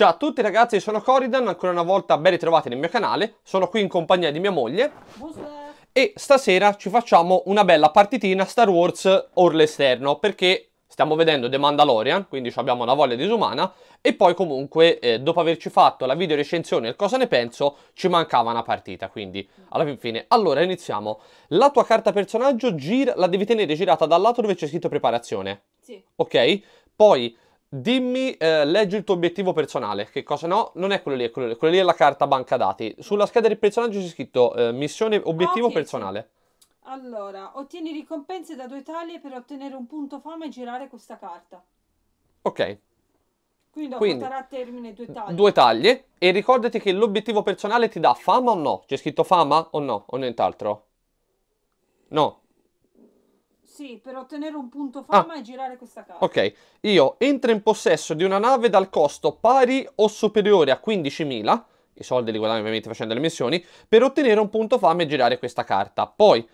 Ciao a tutti ragazzi, sono Coridan, ancora una volta ben ritrovati nel mio canale, sono qui in compagnia di mia moglie e stasera ci facciamo una bella partitina Star Wars Orle Esterno perché stiamo vedendo The Mandalorian, quindi abbiamo una voglia disumana e poi comunque eh, dopo averci fatto la video recensione e cosa ne penso ci mancava una partita, quindi alla fine. Allora iniziamo, la tua carta personaggio gira, la devi tenere girata dal lato dove c'è scritto preparazione, sì. ok? Poi Dimmi, eh, leggi il tuo obiettivo personale, che cosa no? Non è quello lì, è quello lì, quello lì è la carta banca dati. Sulla scheda del personaggio c'è scritto eh, missione ah, obiettivo okay. personale. Allora, ottieni ricompense da due taglie per ottenere un punto fama e girare questa carta. Ok. Quindi, Quindi a termine due taglie. Due taglie e ricordati che l'obiettivo personale ti dà fama o no? C'è scritto fama o no? O nient'altro? No. Sì, per ottenere un punto fama ah. e girare questa carta. Ok, io entro in possesso di una nave dal costo pari o superiore a 15.000, i soldi li guadagno ovviamente facendo le missioni, per ottenere un punto fama e girare questa carta. Poi,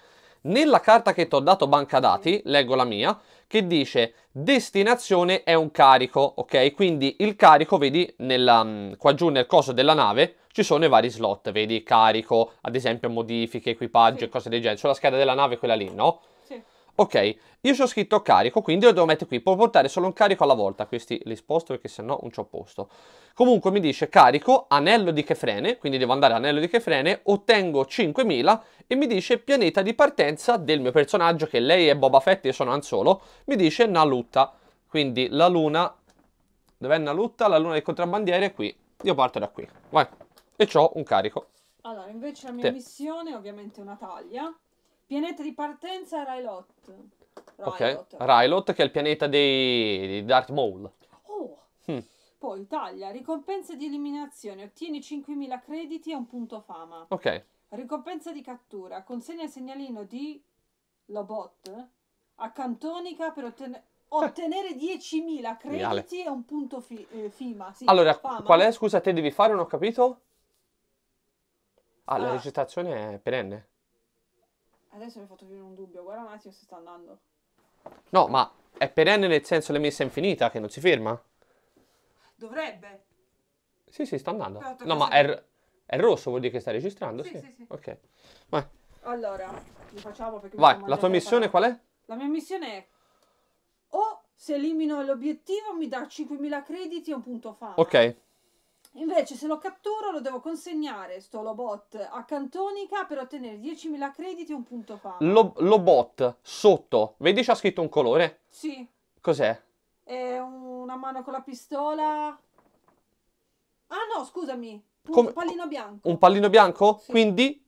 nella carta che ti ho dato banca dati, leggo la mia, che dice destinazione è un carico, ok? Quindi il carico, vedi, nella, mm, qua giù nel coso della nave ci sono i vari slot, vedi, carico, ad esempio modifiche, equipaggio e cose del genere. Sulla scheda della nave quella lì, no? Ok, io ci ho scritto carico, quindi lo devo mettere qui. Può portare solo un carico alla volta. Questi li sposto perché sennò non ci ho posto. Comunque mi dice carico, anello di chefrene, quindi devo andare anello di chefrene, ottengo 5000 e mi dice pianeta di partenza del mio personaggio, che lei è Boba Fett e io sono Anzolo, mi dice Nalutta. Quindi la luna... Dov'è Nalutta? La luna del contrabbandiere è qui. Io parto da qui. Vai. E ho un carico. Allora, invece la mia Te. missione ovviamente è una taglia. Pianeta di partenza Rylot. Rylot. Ok, Rylot che è il pianeta dei, dei Darth Maul. Oh! Hmm. Poi taglia, ricompensa di eliminazione, ottieni 5.000 crediti e un punto fama. Ok. Ricompensa di cattura, consegna il segnalino di Lobot a Cantonica per otten- ottenere 10.000 crediti e un punto fi- eh, FIMA. Sì, allora, fama. qual è, scusa, te devi fare, non ho capito? Ah, ah. la registrazione è perenne? Adesso mi hai fatto venire un dubbio, guarda un attimo se sta andando. No, ma è perenne nel senso che messa infinita che non si ferma? Dovrebbe. Sì, sì, sta andando. no, ma è, è, rosso, vuol dire che sta registrando? Sì, sì, sì. sì. Ok. Vai. Allora, lo facciamo perché... Vai, la tua missione qual è? La mia missione è... O se elimino l'obiettivo mi dà 5.000 crediti e un punto fa. Ok. Invece se lo catturo lo devo consegnare, sto Lobot, a Cantonica per ottenere 10.000 crediti e un punto fama. Lo, Lobot, sotto, vedi c'ha scritto un colore? Sì. Cos'è? È una mano con la pistola... Ah no, scusami, un pallino bianco. Un pallino bianco? Sì. Quindi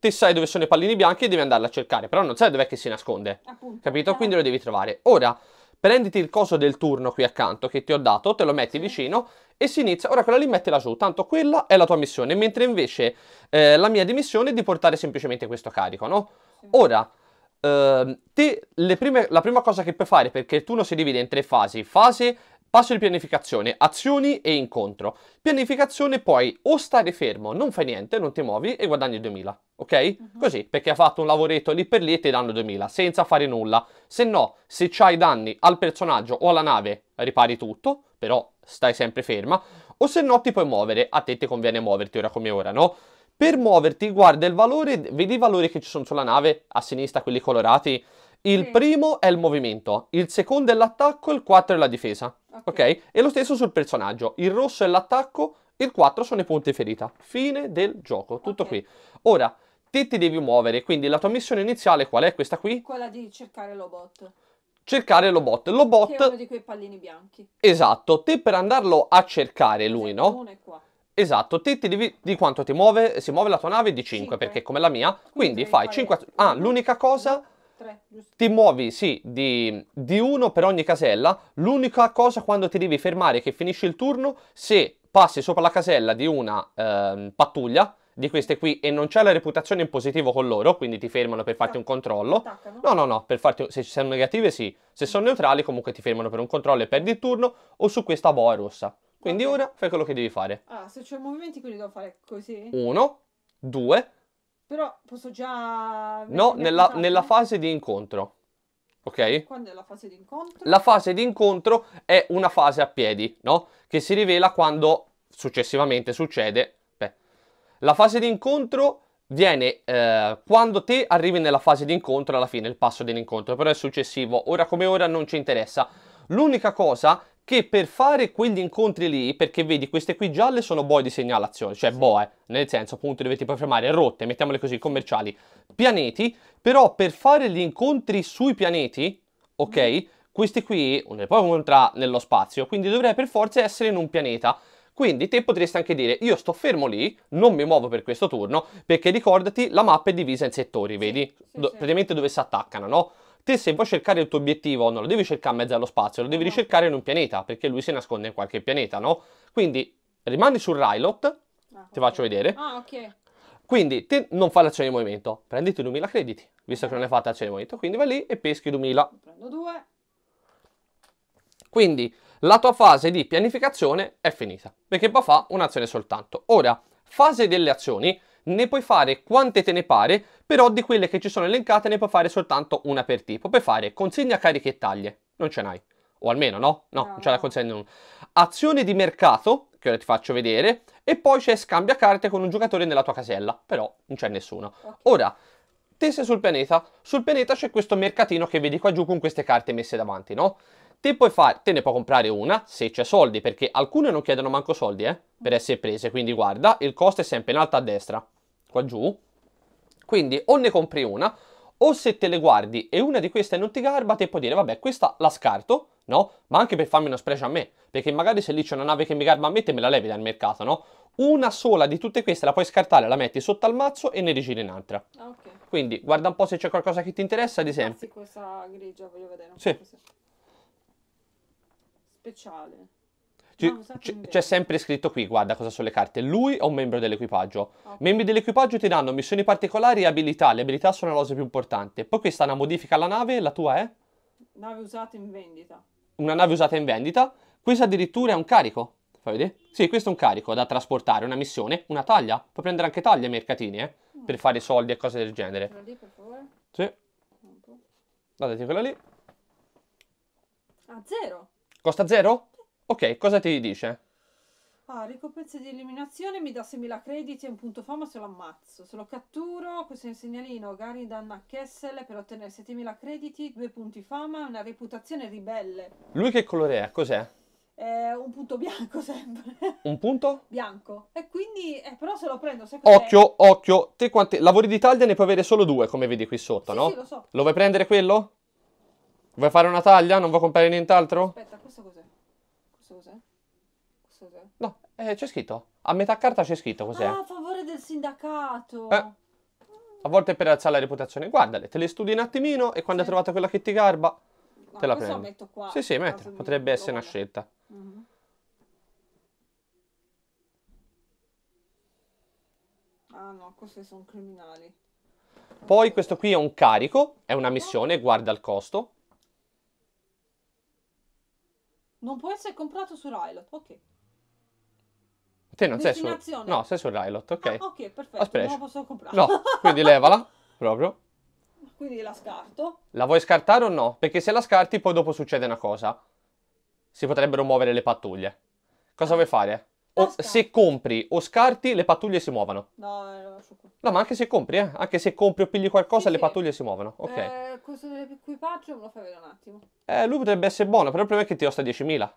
te sai dove sono i pallini bianchi e devi andarla a cercare, però non sai dov'è che si nasconde. Appunto. Capito? Eh. Quindi lo devi trovare. Ora prenditi il coso del turno qui accanto che ti ho dato, te lo metti sì. vicino e si inizia, ora quella lì mettila su, tanto quella è la tua missione, mentre invece eh, la mia dimissione è di portare semplicemente questo carico, no? Ora, eh, te, prime, la prima cosa che puoi fare, perché il turno si divide in tre fasi, fase Passo di pianificazione, azioni e incontro. Pianificazione puoi o stare fermo, non fai niente, non ti muovi e guadagni 2000, ok? Uh mhm. -huh. Così, perché hai fatto un lavoretto lì per lì e ti danno 2000, senza fare nulla. Se no, se c'hai danni al personaggio o alla nave, ripari tutto, però stai sempre ferma. O se no ti puoi muovere, a te ti conviene muoverti ora come ora, no? Per muoverti guarda il valore, vedi i valori che ci sono sulla nave, a sinistra quelli colorati? Il sì. primo è il movimento, il secondo è l'attacco, il quattro è la difesa. Okay. ok? E lo stesso sul personaggio. Il rosso è l'attacco, il 4 sono i punti ferita. Fine del gioco, tutto okay. qui. Ora, te ti devi muovere, quindi la tua missione iniziale qual è questa qui? Quella di cercare l'obot. Cercare l'obot. L'obot... Che è uno di quei pallini bianchi. Esatto, te per andarlo a cercare lui, no? Uno è qua. Esatto, te ti devi, di quanto ti muove, si muove la tua nave di 5, 5. perché come la mia, quindi, quindi fai 5... Ah, l'unica cosa ti muovi, sì, di, di uno per ogni casella. L'unica cosa quando ti devi fermare è che finisce il turno, se passi sopra la casella di una eh, pattuglia, di queste qui, e non c'è la reputazione in positivo con loro, quindi ti fermano per farti ah, un controllo. No, no, no, per farti, se ci sono negative sì. Se sono neutrali comunque ti fermano per un controllo e perdi il turno, o su questa boa rossa. Quindi okay. ora fai quello che devi fare. Ah, se c'ho movimenti quindi devo fare così? Uno, due, però posso già... No, nella, nella, fase di incontro. Ok? Quando è la fase di incontro? La fase di incontro è una fase a piedi, no? Che si rivela quando successivamente succede... Beh, la fase di incontro viene eh, quando te arrivi nella fase di incontro alla fine, il passo dell'incontro, però è successivo, ora come ora non ci interessa. L'unica cosa che per fare quegli incontri lì, perché vedi queste qui gialle sono boe di segnalazione, cioè boe, eh, nel senso appunto dovete poi fermare rotte, mettiamole così, commerciali, pianeti, però per fare gli incontri sui pianeti, ok, mm-hmm. questi qui ne puoi incontrare nello spazio, quindi dovrei per forza essere in un pianeta. Quindi te potresti anche dire io sto fermo lì, non mi muovo per questo turno, perché ricordati la mappa è divisa in settori, vedi? Sì, sì, praticamente dove si attaccano, no? Te se vuoi cercare il tuo obiettivo non lo devi cercare a mezzo allo spazio, lo devi ricercare in un pianeta, perché lui si nasconde in qualche pianeta, no? Quindi rimani sul Rylot, ah, ti faccio vedere. Ah, ok. Quindi te non fai l'azione di movimento, prenditi 2000 crediti, visto che non hai fatto l'azione di movimento, quindi vai lì e peschi 2000. Prendo due. Quindi la tua fase di pianificazione è finita, perché puoi fa un'azione soltanto. Ora, fase delle azioni, ne puoi fare quante te ne pare però di quelle che ci sono elencate ne puoi fare soltanto una per tipo. Puoi fare consegna, carichi e taglie, non ce n'hai. O almeno no? No, no non ce la consegna uno. Azione di mercato, che ora ti faccio vedere, e poi c'è scambia carte con un giocatore nella tua casella, però non c'è nessuno. Okay. Ora, te sei sul pianeta, sul pianeta c'è questo mercatino che vedi qua giù con queste carte messe davanti, no? Te, puoi far, te ne puoi comprare una se c'è soldi, perché alcune non chiedono manco soldi, eh, per essere prese, quindi guarda, il costo è sempre in alto a destra, qua giù, quindi o ne compri una, o se te le guardi e una di queste non ti garba, te puoi dire vabbè questa la scarto, no? Ma anche per farmi uno spreco a me, perché magari se lì c'è una nave che mi garba a me te me la levi dal mercato, no? Una sola di tutte queste la puoi scartare, la metti sotto al mazzo e ne rigiri un'altra. Ah, Quindi guarda un po' se c'è qualcosa che ti interessa, ad esempio. Sì, questa grigia voglio vedere. Sì. Speciale. Ah, c'è sempre scritto qui, guarda cosa sono le carte, lui o un membro dell'equipaggio. Okay. Membri dell'equipaggio ti danno missioni particolari e abilità, le abilità sono la cosa più importante. Poi questa è una modifica alla nave, la tua è? Nave usata in vendita. Una nave usata in vendita, questa addirittura è un carico, fai vedere? Sì, questo è un carico da trasportare, una missione, una taglia. Puoi prendere anche taglie ai mercatini, eh, oh. per fare soldi e cose del genere. Quella lì, per favore? Sì. Datati quella lì. A ah, zero? Costa zero? Ok, cosa ti dice? Ah, ricompensa di eliminazione mi dà 6.000 crediti e un punto fama se lo ammazzo. Se lo catturo, questo è un segnalino. Gary danna Kessel per ottenere 7.000 crediti, due punti fama, e una reputazione ribelle. Lui che colore è? Cos'è? È un punto bianco sempre. Un punto? bianco. E quindi, eh, però se lo prendo, se Occhio, occhio. Te quanti... Lavori d'Italia ne puoi avere solo due, come vedi qui sotto, sì, no? Sì, lo so. Lo vuoi prendere quello? Vuoi fare una taglia? Non vuoi comprare nient'altro? Aspetta, questo cos'è? Cazzo No, eh, c'è scritto. A metà carta c'è scritto cos'è. Ah, a favore del sindacato. Eh. A volte per alzare la reputazione. Guardale, te le studi un attimino e quando sì. hai trovato quella che ti garba, no, te la prendi. la metto qua. Sì, sì, mettila. Potrebbe essere una scelta. Mm-hmm. Ah no, questi sono criminali. Poi questo qui è un carico, è una missione, guarda il costo. Non può essere comprato su Rylot, ok. Te non sei su... No, sei sul Rylot, ok. Ah, ok, perfetto, Aspetta. non la posso comprare. No, quindi levala, proprio. Quindi la scarto. La vuoi scartare o no? Perché se la scarti poi dopo succede una cosa. Si potrebbero muovere le pattuglie. Cosa ah. vuoi fare? O, se compri o scarti, le pattuglie si muovono. No, lo eh, lascio No, ma anche se compri, eh? Anche se compri o pigli qualcosa, sì, le pattuglie si muovono. Ok. Eh, questo dell'equipaggio me lo fai vedere un attimo. Eh, lui potrebbe essere buono, però il problema è che ti costa 10.000.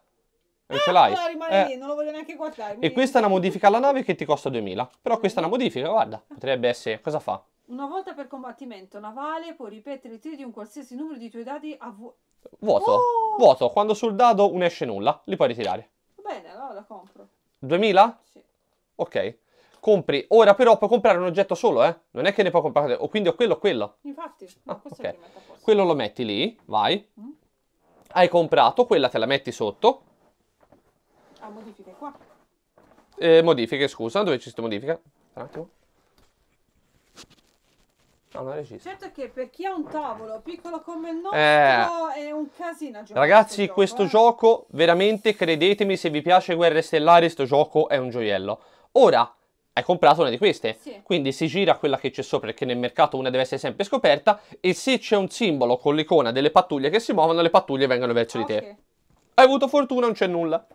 Ah, ce l'hai. Eh. Lì, non lo voglio neanche guardare. E questa è una modifica alla nave che ti costa 2000. Però questa è una mm-hmm. modifica, guarda. Potrebbe essere... Cosa fa? Una volta per combattimento navale puoi ripetere i tiri di un qualsiasi numero di tuoi dadi a vu vuoto. Oh! Vuoto. Quando sul dado non esce nulla, li puoi ritirare. Bene, allora la compro. 2000? Sì. Ok. Compri. Ora però puoi comprare un oggetto solo, eh. Non è che ne puoi comprare... O quindi o quello o quello. Infatti. Ah, okay. Quello lo metti lì, vai. Mm? Hai comprato, quella te la metti sotto Ah, modifiche qua. Eh, modifiche, scusa, dove ci sta modifica? Un attimo. Ah, no, certo che per chi ha un tavolo piccolo come il nostro eh. è un casino Ragazzi, questo, questo gioco, eh. gioco, veramente credetemi se vi piace Guerre Stellari, questo gioco è un gioiello. Ora hai comprato una di queste, sì. quindi si gira quella che c'è sopra perché nel mercato una deve essere sempre scoperta e se c'è un simbolo con l'icona delle pattuglie che si muovono, le pattuglie vengono verso okay. di te. Ah, hai avuto fortuna, non c'è nulla.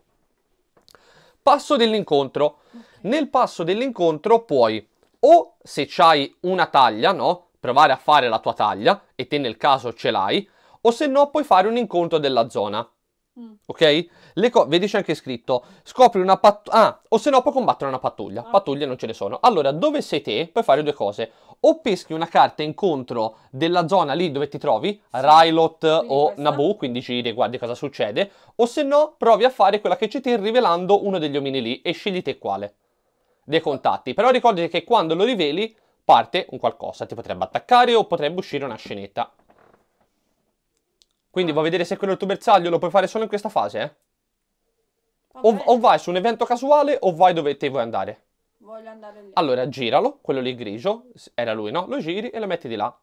Passo dell'incontro. Nel passo dell'incontro puoi o se hai una taglia, no? Provare a fare la tua taglia e te nel caso ce l'hai, o se no puoi fare un incontro della zona. Mm. Ok? Le co- vedi c'è anche scritto, scopri una pattuglia, ah, o se no puoi combattere una pattuglia, pattuglie non ce ne sono. Allora, dove sei te? Puoi fare due cose, o peschi una carta incontro della zona lì dove ti trovi, Rylot o questa. Naboo, quindi ci riguardi cosa succede, o se no provi a fare quella che ci ti rivelando uno degli omini lì e scegli te quale dei contatti. Però ricordati che quando lo riveli parte un qualcosa, ti potrebbe attaccare o potrebbe uscire una scenetta. Quindi ah. vuoi vedere se quello è il tuo bersaglio, lo puoi fare solo in questa fase, eh? O, o vai su un evento casuale o vai dove te vuoi andare. Voglio andare lì. Allora, giralo, quello lì grigio, era lui, no? Lo giri e lo metti di là.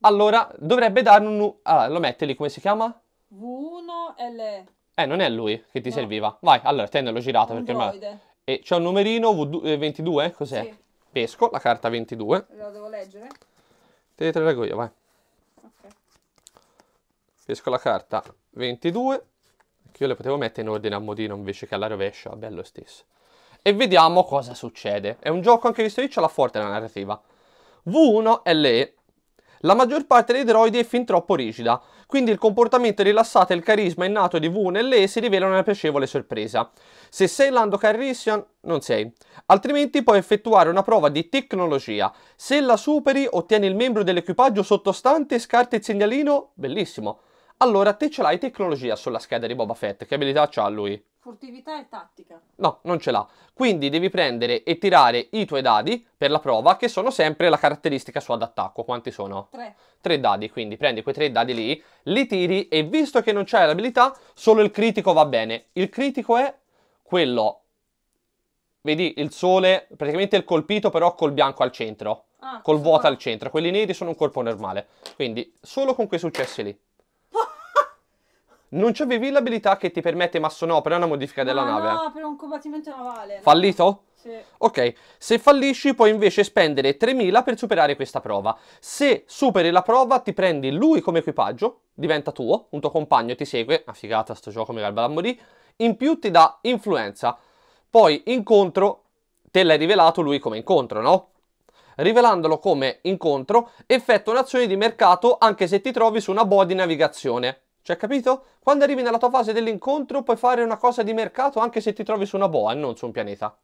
Allora, dovrebbe dare un... Ah, lo metti lì, come si chiama? V1 L. Eh, non è lui che ti no. serviva. Vai, allora, tenelo girato un perché... Droide. E c'è un numerino V22, eh, eh, cos'è? Sì. Pesco, la carta 22. La devo leggere? Te, la leggo io, vai. Pesco la carta 22, che io le potevo mettere in ordine a modino invece che alla rovescia, bello stesso e vediamo cosa succede. È un gioco anche visto lì c'è la forte la narrativa. V1 è l'E. La maggior parte dei droidi è fin troppo rigida, quindi il comportamento rilassato e il carisma innato di V1 e l'E si rivelano una piacevole sorpresa. Se sei Lando Carrissian, non sei. Altrimenti puoi effettuare una prova di tecnologia. Se la superi, ottieni il membro dell'equipaggio sottostante e scarta il segnalino, bellissimo. Allora te ce l'hai tecnologia sulla scheda di Boba Fett, che abilità ha lui? Furtività e tattica. No, non ce l'ha. Quindi devi prendere e tirare i tuoi dadi per la prova, che sono sempre la caratteristica sua d'attacco. Quanti sono? Tre. Tre dadi, quindi prendi quei tre dadi lì, li tiri e visto che non c'hai l'abilità, solo il critico va bene. Il critico è quello... Vedi il sole, praticamente il colpito però col bianco al centro, ah, col vuoto al centro. Quelli neri sono un colpo normale. Quindi solo con quei successi lì. Non c'avevi l'abilità che ti permette, ma sono però una modifica della no, nave. No, per un combattimento navale. Fallito? Sì. Ok, se fallisci puoi invece spendere 3000 per superare questa prova. Se superi la prova ti prendi lui come equipaggio, diventa tuo, un tuo compagno ti segue, una ah, figata sto gioco mi garba da morì, in più ti dà influenza. Poi incontro, te l'hai rivelato lui come incontro, no? Rivelandolo come incontro, effettua un'azione di mercato anche se ti trovi su una boa di navigazione. Cioè, capito? Quando arrivi nella tua fase dell'incontro puoi fare una cosa di mercato anche se ti trovi su una boa e non su un pianeta.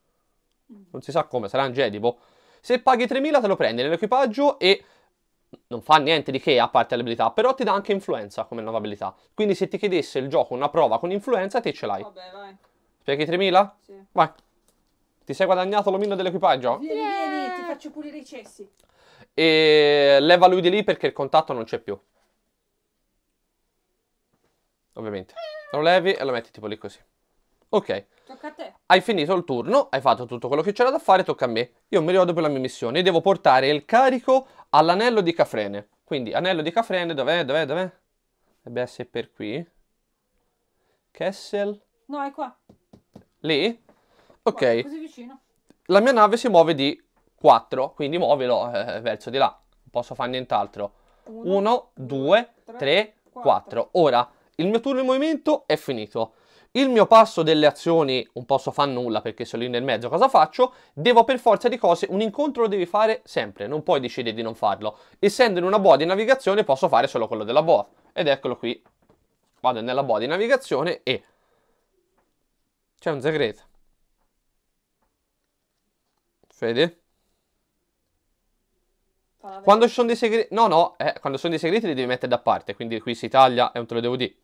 Non si sa come, sarà un Jedi, boh. Se paghi 3.000 te lo prendi nell'equipaggio e non fa niente di che a parte le abilità, però ti dà anche influenza come nuova abilità. Quindi se ti chiedesse il gioco una prova con influenza, te ce l'hai. Vabbè, vai. Spieghi 3.000? Sì. Vai. Ti sei guadagnato l'omino dell'equipaggio? Vieni, yeah. vieni, ti faccio pulire i cessi. E leva lui di lì perché il contatto non c'è più ovviamente. Lo levi e lo metti tipo lì così. Ok. Tocca a te. Hai finito il turno, hai fatto tutto quello che c'era da fare, tocca a me. Io mi ricordo per la mia missione. devo portare il carico all'anello di Cafrene. Quindi, anello di Cafrene, dov'è, dov'è, dov'è? Dovrebbe essere per qui. Kessel. No, è qua. Lì? Ok. Qua, così vicino. La mia nave si muove di 4, quindi muovilo eh, eh, verso di là. Non posso fare nient'altro. 1, 2, 3, 4. Ora il mio turno di movimento è finito. Il mio passo delle azioni non posso fare nulla perché sono lì nel mezzo, cosa faccio? Devo per forza di cose, un incontro lo devi fare sempre, non puoi decidere di non farlo. Essendo in una boa di navigazione posso fare solo quello della boa. Ed eccolo qui, vado nella boa di navigazione e... C'è un segreto. Fede? Quando ci sono dei segreti... No, no, eh, quando sono dei segreti li devi mettere da parte, quindi qui si taglia e non te lo devo dire.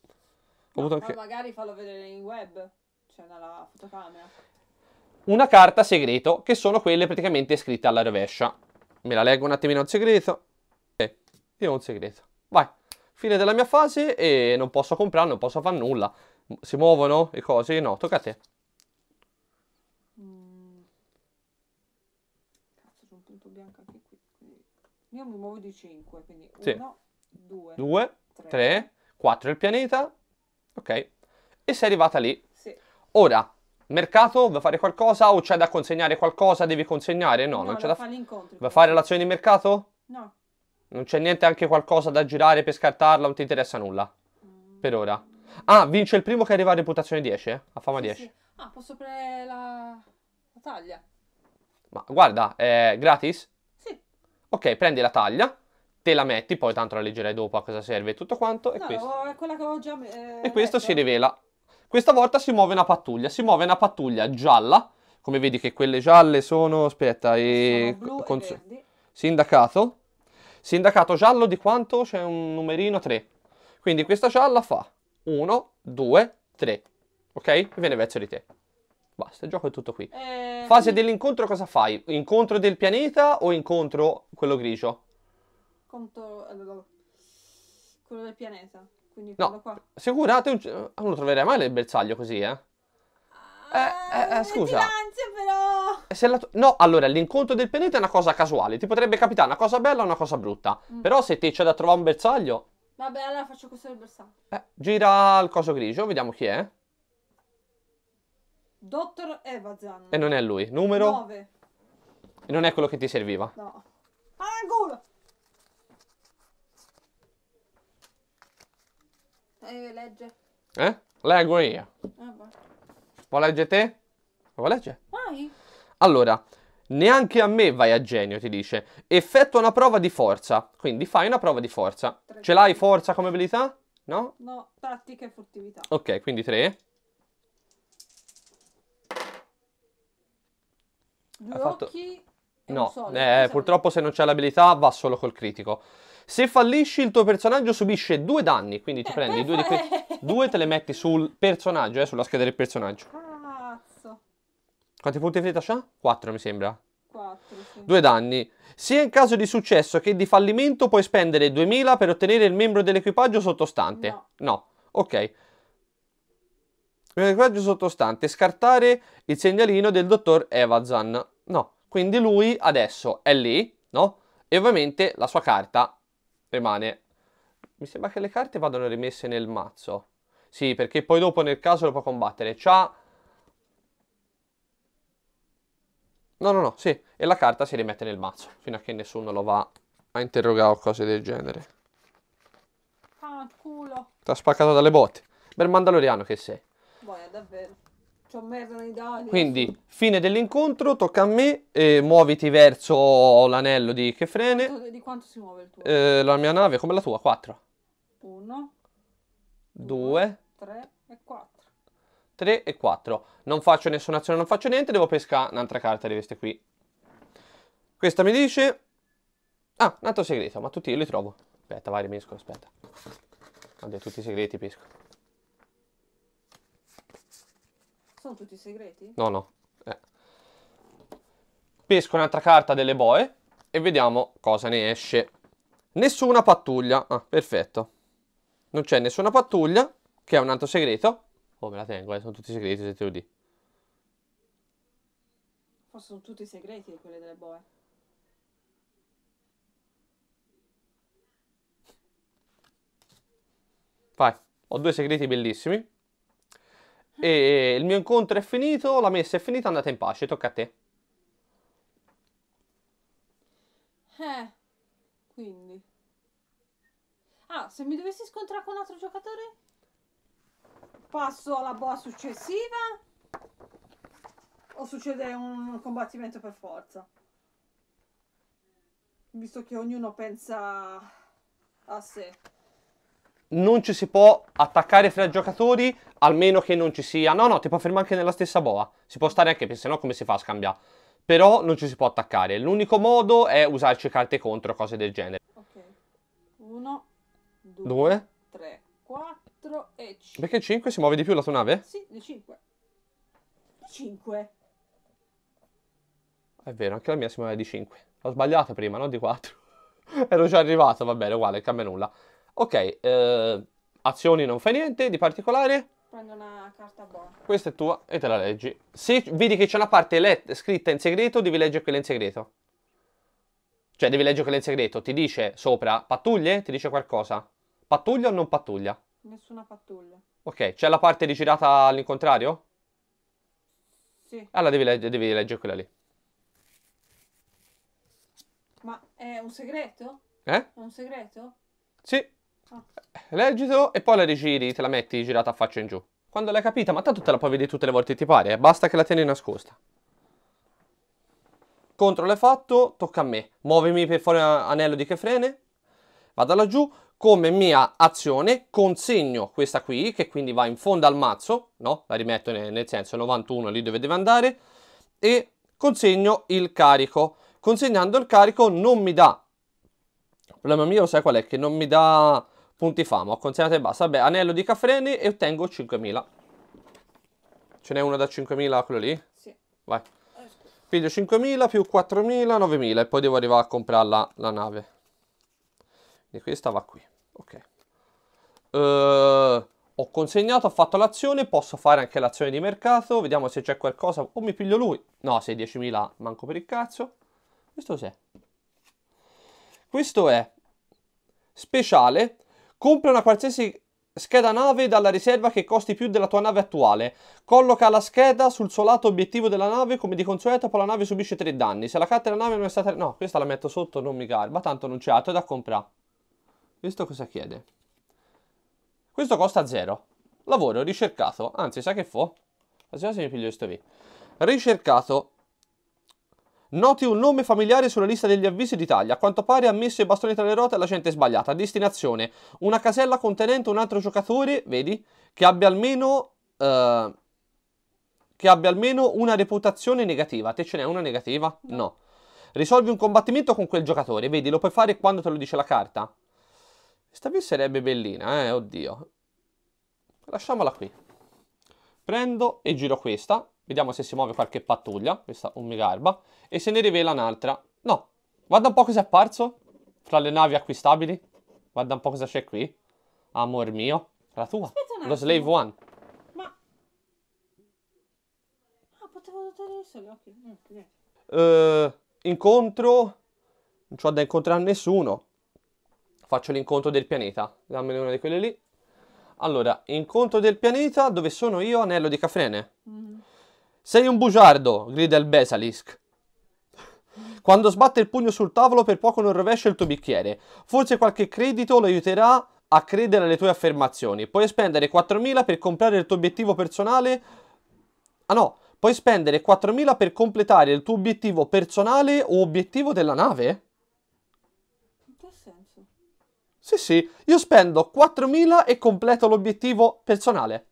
No, ma anche... magari fallo vedere in web, cioè dalla fotocamera. Una carta segreto, che sono quelle praticamente scritte alla rovescia. Me la leggo un attimino il segreto. Eh, io ho un segreto. Vai, fine della mia fase e non posso comprare, non posso fare nulla. Si muovono le cose? No, tocca a te. Mm. Io mi muovo di 5, quindi 1, 2, 3, 4 il pianeta, Ok? E sei arrivata lì. Sì. Ora, mercato, vuoi fare qualcosa o c'è da consegnare qualcosa? Devi consegnare? No, no non c'è da fare. l'incontro. Vuoi fare l'azione di mercato? No. Non c'è niente anche qualcosa da girare per scartarla, non ti interessa nulla. Mm. Per ora. Ah, vince il primo che arriva a reputazione 10, eh? a fama sì, 10. Sì. Ah, posso prendere la... la taglia. Ma guarda, è gratis? Sì. Ok, prendi la taglia te la metti, poi tanto la leggerai dopo a cosa serve tutto quanto. E, no, questo. è quella che avevo già. Eh, e questo detto. si rivela. Questa volta si muove una pattuglia, si muove una pattuglia gialla, come vedi che quelle gialle sono, aspetta, e, sono con... e sindacato. Sindacato giallo di quanto? C'è un numerino 3. Quindi questa gialla fa 1, 2, 3. Ok? E viene verso di te. Basta, il gioco è tutto qui. Eh, Fase sì. dell'incontro cosa fai? Incontro del pianeta o incontro quello grigio? conto allora, quello del pianeta. Quindi quello qua. Sicura? un... uno ah, troverai mai il bersaglio così, eh? Ah, eh, eh, eh scusa. Ti però. Eh, se la... No, allora, l'incontro del pianeta è una cosa casuale. Ti potrebbe capitare una cosa bella o una cosa brutta. Mm. Però se te c'è da trovare un bersaglio... Vabbè, allora faccio questo del bersaglio. Eh, gira il coso grigio, vediamo chi è. Dottor Evazan. E non è lui. Numero? 9. E non è quello che ti serviva. No. Ah, culo! eh, legge. Eh? Leggo io. Ah, Vuoi leggere te? Vuoi leggere? Vai. Allora, neanche a me vai a genio, ti dice. Effettua una prova di forza. Quindi fai una prova di forza. Tre. Ce l'hai forza come abilità? No? No, tattica e furtività. Ok, quindi tre. Due fatto... occhi. No, so, eh, purtroppo se non c'è l'abilità va solo col critico. Se fallisci il tuo personaggio subisce due danni, quindi ti eh, prendi due di questi. Due te le metti sul personaggio, eh, sulla scheda del personaggio. Cazzo. Quanti punti di vita c'ha? 4 mi sembra. 4, sì. Due danni. Sia in caso di successo che di fallimento puoi spendere 2000 per ottenere il membro dell'equipaggio sottostante. No. no. Ok. L'equipaggio sottostante. Scartare il segnalino del dottor Evazan. No. Quindi lui adesso è lì, no? E ovviamente la sua carta rimane... Mi sembra che le carte vadano rimesse nel mazzo. Sì, perché poi dopo nel caso lo può combattere. C'ha... No, no, no, sì. E la carta si rimette nel mazzo, fino a che nessuno lo va a interrogare o cose del genere. Ah, culo. T'ha spaccato dalle botte. Bel mandaloriano che sei. Boia, davvero. C'ho merda nei dadi. Quindi, fine dell'incontro, tocca a me. Eh, muoviti verso l'anello di Chefrene. Di quanto si muove il tuo? Eh, la mia nave, come la tua, 4. 1, 2, 3 e 4. 3 e 4. Non faccio nessuna azione, non faccio niente, devo pescare un'altra carta di queste qui. Questa mi dice... Ah, un altro segreto, ma tutti io li trovo. Aspetta, vai, rimisco, aspetta. Oddio, tutti i segreti, pesco. Sono tutti segreti? No, no. Eh. Pesco un'altra carta delle boe e vediamo cosa ne esce. Nessuna pattuglia. Ah, perfetto. Non c'è nessuna pattuglia, che è un altro segreto. Oh, me la tengo, eh. sono tutti segreti, se te lo dico. Forse sono tutti segreti quelli delle boe. Vai, ho due segreti bellissimi. E il mio incontro è finito, la messa è finita, andate in pace, tocca a te. Eh, quindi. Ah, se mi dovessi scontrare con un altro giocatore? Passo alla boa successiva? O succede un combattimento per forza? Visto che ognuno pensa a sé non ci si può attaccare fra giocatori, almeno che non ci sia... No, no, ti può fermare anche nella stessa boa. Si può stare anche, se no come si fa a scambiare? Però non ci si può attaccare. L'unico modo è usarci carte contro, cose del genere. Ok. Uno, due, due. tre, quattro e cinque. Perché 5 si muove di più la tua nave? Sì, le 5. 5. È vero, anche la mia si muove di 5. L'ho sbagliata prima, non di 4. Ero già arrivato, va bene, uguale, cambia nulla. Ok, eh, azioni non fai niente di particolare. Prendo una carta buona. Questa è tua e te la leggi. Se vedi che c'è una parte scritta in segreto, devi leggere quella in segreto. Cioè, devi leggere quella in segreto. Ti dice sopra pattuglie? Ti dice qualcosa? Pattuglia o non pattuglia? Nessuna pattuglia. Ok, c'è la parte rigirata all'incontrario? Sì. Allora devi, legge, devi leggere quella lì. Ma è un segreto? Eh? È un segreto? Sì. Eh, Legito e poi la rigiri, te la metti girata a faccia in giù. Quando l'hai capita, ma tanto te la puoi vedere tutte le volte che ti pare, eh? basta che la tieni nascosta. Controllo è fatto, tocca a me. Muovimi per fare anello di che frene. Vado laggiù, come mia azione consegno questa qui, che quindi va in fondo al mazzo, no? La rimetto nel, nel senso 91 lì dove deve andare, e consegno il carico. Consegnando il carico non mi dà... Il problema mio sai qual è? Che non mi dà punti fama. Ho consegnato e basta. Vabbè, anello di Caffreni e ottengo 5.000. Ce n'è uno da 5.000, quello lì? Sì. Vai. Eh, piglio 5.000 più 4.000, 9.000 e poi devo arrivare a comprare la, la nave. Quindi questa va qui. Ok. Uh, ho consegnato, ho fatto l'azione, posso fare anche l'azione di mercato, vediamo se c'è qualcosa. O oh, mi piglio lui. No, se 10.000 manco per il cazzo. Questo cos'è? Questo è speciale Compra una qualsiasi scheda nave dalla riserva che costi più della tua nave attuale. Colloca la scheda sul suo lato obiettivo della nave, come di consueto, poi la nave subisce tre danni. Se la carta della nave non è stata... No, questa la metto sotto, non mi garba, tanto non c'è altro da comprare. Questo cosa chiede? Questo costa zero. Lavoro, ricercato. Anzi, sa che fo? Vediamo se mi piglio questo qui. Ricercato. Noti un nome familiare sulla lista degli avvisi d'Italia. A quanto pare ha messo i bastoni tra le ruote alla gente sbagliata. Destinazione. Una casella contenente un altro giocatore, vedi, che abbia almeno... Uh, che abbia almeno una reputazione negativa. Te ce n'è una negativa? No. Risolvi un combattimento con quel giocatore. Vedi, lo puoi fare quando te lo dice la carta. Questa qui sarebbe bellina, eh, oddio. Lasciamola qui. Prendo e giro questa. Vediamo se si muove qualche pattuglia, questa Umigarba, e se ne rivela un'altra. No, guarda un po' cosa è apparso fra le navi acquistabili. Guarda un po' cosa c'è qui. Amor mio, la tua, lo Slave One. Ma... Ah, potevo tenere solo, ok. Uh, incontro... Non ho da incontrare nessuno. Faccio l'incontro del pianeta. Dammene una di quelle lì. Allora, incontro del pianeta dove sono io, anello di Cafrene. Mm sei un bugiardo, grida il Besalisk. Quando sbatte il pugno sul tavolo per poco non rovescia il tuo bicchiere. Forse qualche credito lo aiuterà a credere alle tue affermazioni. Puoi spendere 4.000 per comprare il tuo obiettivo personale. Ah no, puoi spendere 4.000 per completare il tuo obiettivo personale o obiettivo della nave? In che senso? Sì, sì, io spendo 4.000 e completo l'obiettivo personale.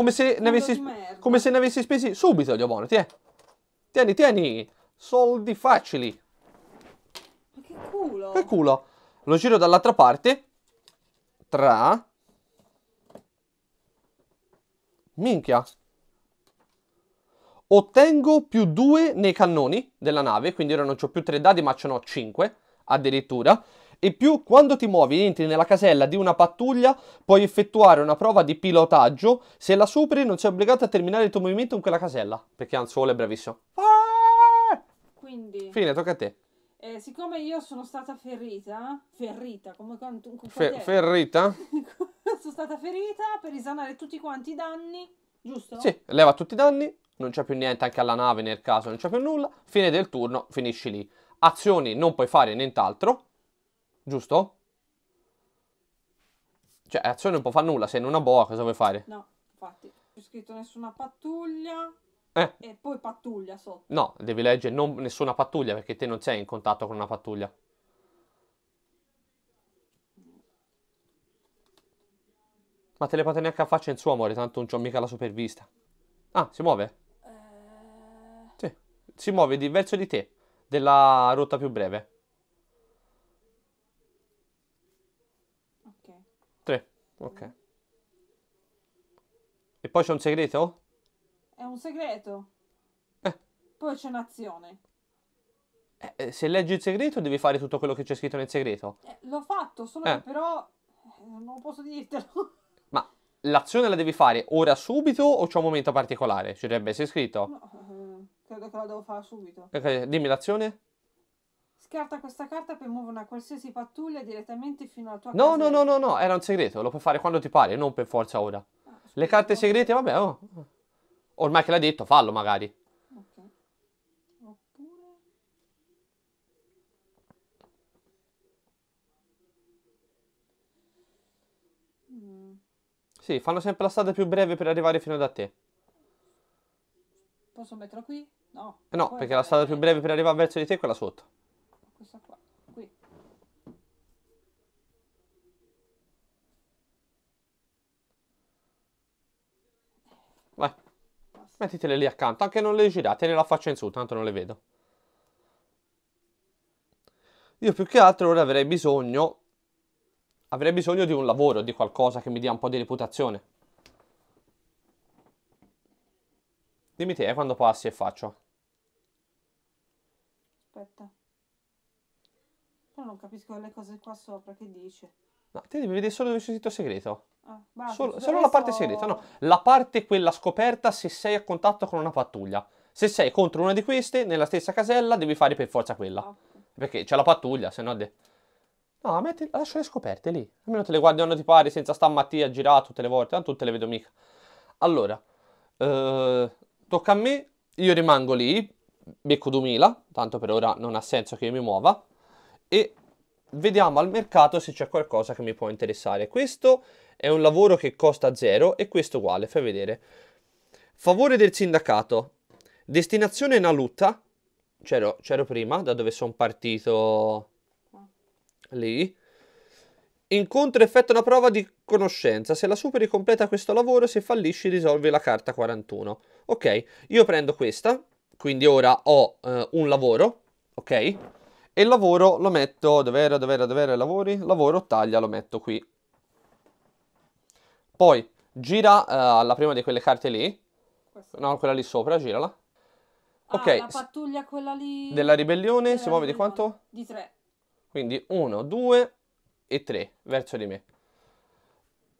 Come se, ne avessi, come se ne avessi spesi subito gli abbonati, eh. Tieni, tieni. Soldi facili. Ma che culo. Che culo. Lo giro dall'altra parte. Tra. Minchia. Ottengo più due nei cannoni della nave, quindi ora non ho più tre dadi ma ce n'ho cinque. addirittura e più quando ti muovi e entri nella casella di una pattuglia puoi effettuare una prova di pilotaggio, se la superi non sei obbligato a terminare il tuo movimento in quella casella, perché al sole è bravissimo. Quindi... Fine, tocca a te. Eh, siccome io sono stata ferita, ferita, come quanto... Fe, ferrita? sono stata ferita per risanare tutti quanti i danni, giusto? Sì, leva tutti i danni, non c'è più niente anche alla nave nel caso, non c'è più nulla, fine del turno, finisci lì. Azioni non puoi fare nient'altro, giusto? Cioè, azione non può fare nulla, sei in una boa, cosa vuoi fare? No, infatti, c'è scritto nessuna pattuglia. Eh. E poi pattuglia sotto. No, devi leggere non, nessuna pattuglia perché te non sei in contatto con una pattuglia. Ma te le pate neanche a faccia in su, amore, tanto non c'ho mica la supervista. Ah, si muove? Eh... Sì, si muove di, verso di te, della rotta più breve. Ok. E poi c'è un segreto? È un segreto. Eh. Poi c'è un'azione. Eh, eh, se leggi il segreto devi fare tutto quello che c'è scritto nel segreto. Eh, l'ho fatto, solo che eh. però eh, non posso dirtelo. Ma l'azione la devi fare ora subito o c'è un momento particolare? Ci dovrebbe essere scritto? No, credo che la devo fare subito. Ok, dimmi l'azione. Scarta questa carta per muovere una qualsiasi pattuglia direttamente fino alla tua no, No, no, no, no, era un segreto, lo puoi fare quando ti pare, non per forza ora. Ah, Le carte segrete, vabbè, oh. Ormai che l'hai detto, fallo magari. Mm. Sì, fanno sempre la strada più breve per arrivare fino da te. Posso metterlo qui? No. No, perché la strada più breve per arrivare verso di te è quella sotto questa qua, qui. Vai, mettitele lì accanto, anche non le giratene la faccia in su, tanto non le vedo. Io più che altro ora avrei bisogno, avrei bisogno di un lavoro, di qualcosa che mi dia un po' di reputazione. Dimmi te eh, quando passi e faccio. Aspetta. Io non capisco le cose qua sopra che dice. No, te devi vedere solo dove c'è il sito segreto. Ah, basta, solo, solo la parte segreta, no. La parte quella scoperta se sei a contatto con una pattuglia. Se sei contro una di queste, nella stessa casella, devi fare per forza quella. Okay. Perché c'è la pattuglia, se no... De... No, metti, lascia le scoperte lì. Almeno te le guardi quando ti pare, senza sta Mattia a girare tutte le volte. Non tutte le vedo mica. Allora, eh, tocca a me. Io rimango lì, becco 2000. Tanto per ora non ha senso che io mi muova e vediamo al mercato se c'è qualcosa che mi può interessare. Questo è un lavoro che costa zero e questo uguale, fai vedere. Favore del sindacato, destinazione Naluta, c'ero, prima, da dove sono partito lì. Incontro effetto una prova di conoscenza, se la superi completa questo lavoro, se fallisci risolvi la carta 41. Ok, io prendo questa, quindi ora ho eh, un lavoro, ok? e lavoro lo metto, dove era dove era dove era lavori? Lavoro, taglia, lo metto qui. Poi gira eh, la prima di quelle carte lì, no quella lì sopra, girala. Ah, la pattuglia quella lì... Della ribellione, della si muove di quanto? Di 3. Quindi 1, 2 e 3 verso di me.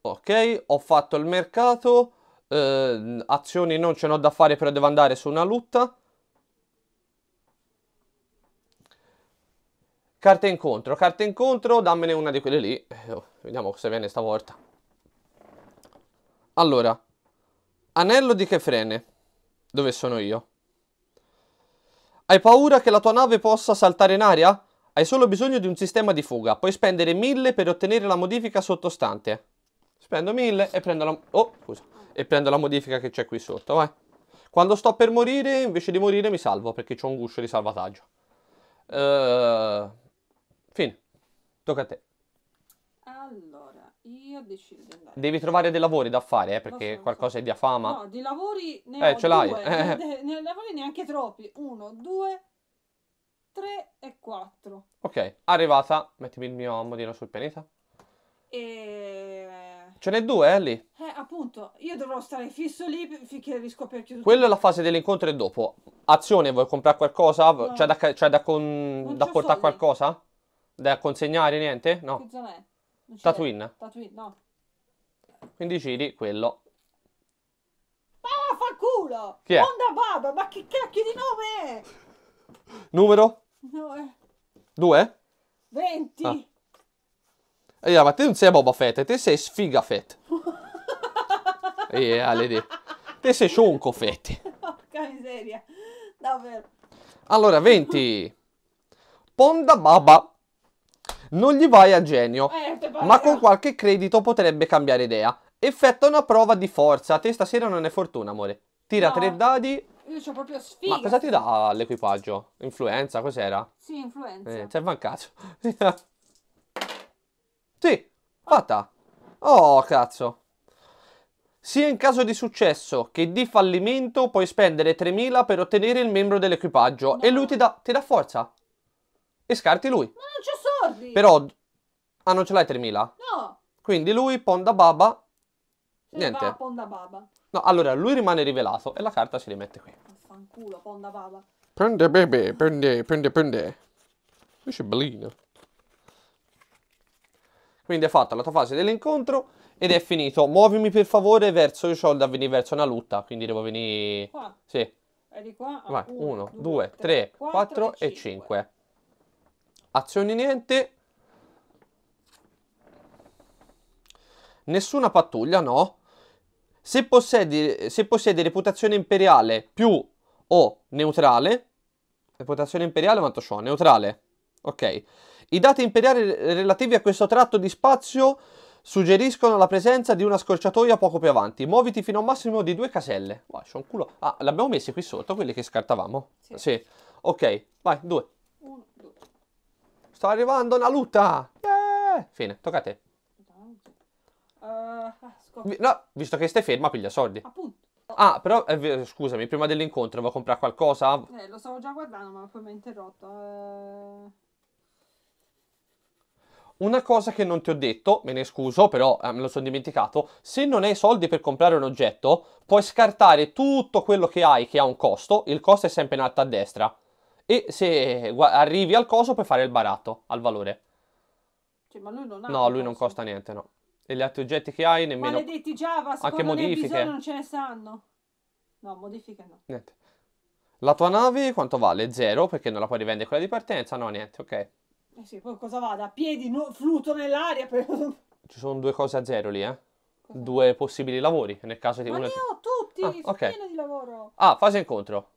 Ok, ho fatto il mercato, eh, azioni non ce n'ho da fare però devo andare su una lutta Carta incontro, carta incontro, dammene una di quelle lì. Eh, oh, vediamo cosa viene stavolta. Allora, anello di che dove sono io? Hai paura che la tua nave possa saltare in aria? Hai solo bisogno di un sistema di fuga, puoi spendere mille per ottenere la modifica sottostante. Spendo mille e prendo la... Oh, scusa. E prendo la modifica che c'è qui sotto, vai. Quando sto per morire, invece di morire mi salvo, perché ho un guscio di salvataggio. Uh, Fine. Tocca a te. Allora, io decido di andare. Devi trovare dei lavori da fare, eh, perché so, qualcosa so. è di affama. No, di lavori ne eh, ho ce l'hai. ne, eh. ne lavori neanche troppi. Uno, due, tre e quattro. Ok, arrivata. Mettimi il mio modino sul pianeta. E... Ce n'è due, eh, lì. Eh, appunto, io dovrò stare fisso lì finché riscoperti tutto. Quella è la fase dell'incontro e dopo. Azione, vuoi comprare qualcosa? No. C'è da, c'è da, con... da portare soldi. qualcosa? Da consegnare niente? No. Che zona è? Tatooine. Tatooine, no. Quindi giri quello. Ma ah, fa culo! Chi è? Onda Baba, ma che cacchio di nome è? Numero? 2. 2? 20. Ah. Allora, eh, ma te non sei Boba Fett, te sei sfiga Fett. eh, Aledi. Te sei cionco Fett. Porca miseria. Davvero. Allora, 20. Ponda Baba. Non gli vai a genio, eh, ma con qualche credito potrebbe cambiare idea. Effetto una prova di forza. Te stasera non è fortuna, amore. Tira no. tre dadi. Io c'ho proprio sfiga. Ma cosa ti dà l'equipaggio? Influenza, cos'era? Sì, influenza. Eh, c'è mancato. sì, fatta. Oh, cazzo. Sia in caso di successo che di fallimento puoi spendere 3.000 per ottenere il membro dell'equipaggio no. e lui ti dà, ti dà forza e scarti lui. Ma non c'ho sordi! Però... Ah, non ce l'hai 3000? No! Quindi lui, Ponda Baba... Ce niente. Va, Ponda Baba. No, allora, lui rimane rivelato e la carta si rimette qui. Fanculo, Ponda Baba. Prende, bebe, prende, prende, prende. Lui bellino. Quindi è fatta la tua fase dell'incontro ed è finito. Muovimi per favore verso, io ho da venire verso una lutta, quindi devo venire... Qua? Sì. Eri qua? Ah, Vai, 1, 2, 3, 4 e cinque azioni niente nessuna pattuglia no se possiede, se possiede reputazione imperiale più o neutrale reputazione imperiale quanto ho? neutrale ok i dati imperiali relativi a questo tratto di spazio suggeriscono la presenza di una scorciatoia poco più avanti. Muoviti fino a un massimo di due caselle. Vai, c'è un culo. Ah, l'abbiamo messi qui sotto, quelli che scartavamo? Sì. sì. Ok, vai, due. Uno, due. Sto arrivando, una lutta. Yeah! Fine, tocca a te. Uh, no, visto che stai ferma, piglia soldi. Appunto. Ah, però eh, scusami, prima dell'incontro avevo comprare qualcosa? Eh, lo stavo già guardando, ma poi mi ha interrotto. Eh... Una cosa che non ti ho detto, me ne scuso, però eh, me lo sono dimenticato, se non hai soldi per comprare un oggetto, puoi scartare tutto quello che hai che ha un costo, il costo è sempre in alto a destra. E se arrivi al coso puoi fare il baratto al valore. Cioè, ma lui non ha No, lui non costa niente, no. E gli altri oggetti che hai nemmeno... Maledetti Java, Anche modifiche. non ce ne sanno. No, modifiche no. Niente. La tua nave quanto vale? Zero, perché non la puoi rivendere quella di partenza? No, niente, ok. Eh sì, poi cosa vada? A piedi, no, fluto nell'aria per... Ci sono due cose a zero lì, eh? Due possibili lavori, nel caso di... Ma uno... io, tutti, ah, okay. pieno di lavoro. Ah, fase incontro.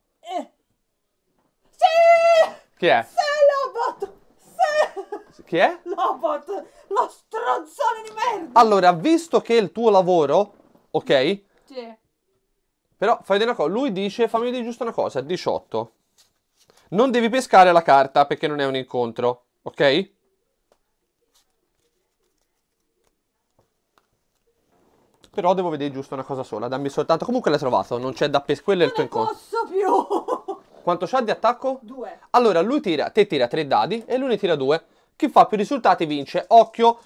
Chi è? Se Lobot! Se... Chi è? Lobot! Lo stronzone di merda! Allora, visto che è il tuo lavoro, ok? Sì. Però fai della cosa. Lui dice, fammi dire giusto una cosa, 18. Non devi pescare la carta perché non è un incontro, ok? Però devo vedere giusto una cosa sola, dammi soltanto... Comunque l'hai trovato, non c'è da pescare, quello è il tuo incontro. Non posso più! Quanto c'ha di attacco? Due. Allora lui tira, te tira tre dadi e lui ne tira due. Chi fa più risultati vince. Occhio,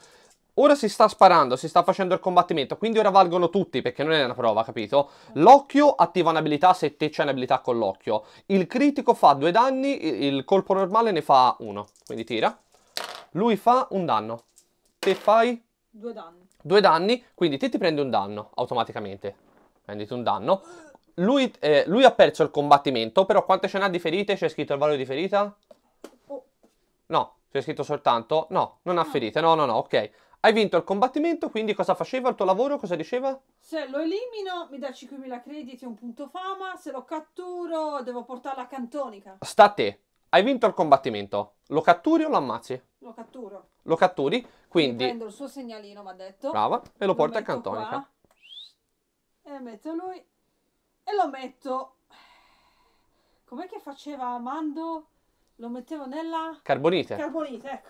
ora si sta sparando, si sta facendo il combattimento, quindi ora valgono tutti perché non è una prova, capito? L'occhio attiva un'abilità se te c'è un'abilità con l'occhio. Il critico fa due danni, il colpo normale ne fa uno. Quindi tira. Lui fa un danno. Te fai? Due danni. 2 danni, quindi te ti prendi un danno automaticamente prenditi un danno lui, eh, lui, ha perso il combattimento, però quante ce n'ha di ferite? C'è scritto il valore di ferita? Oh. No, c'è scritto soltanto? No, non ha ferite, no, no, no, ok. Hai vinto il combattimento, quindi cosa faceva il tuo lavoro? Cosa diceva? Se lo elimino mi dà 5.000 crediti e un punto fama, se lo catturo devo portarlo a Cantonica. Sta a te, hai vinto il combattimento, lo catturi o lo ammazzi? Lo catturo. Lo catturi, quindi... prendo il suo segnalino, mi ha detto. Brava, e lo, lo porta a Cantonica. Qua. E metto lui e lo metto com'è che faceva Amando? Lo mettevo nella carbonite. Carbonite, ecco.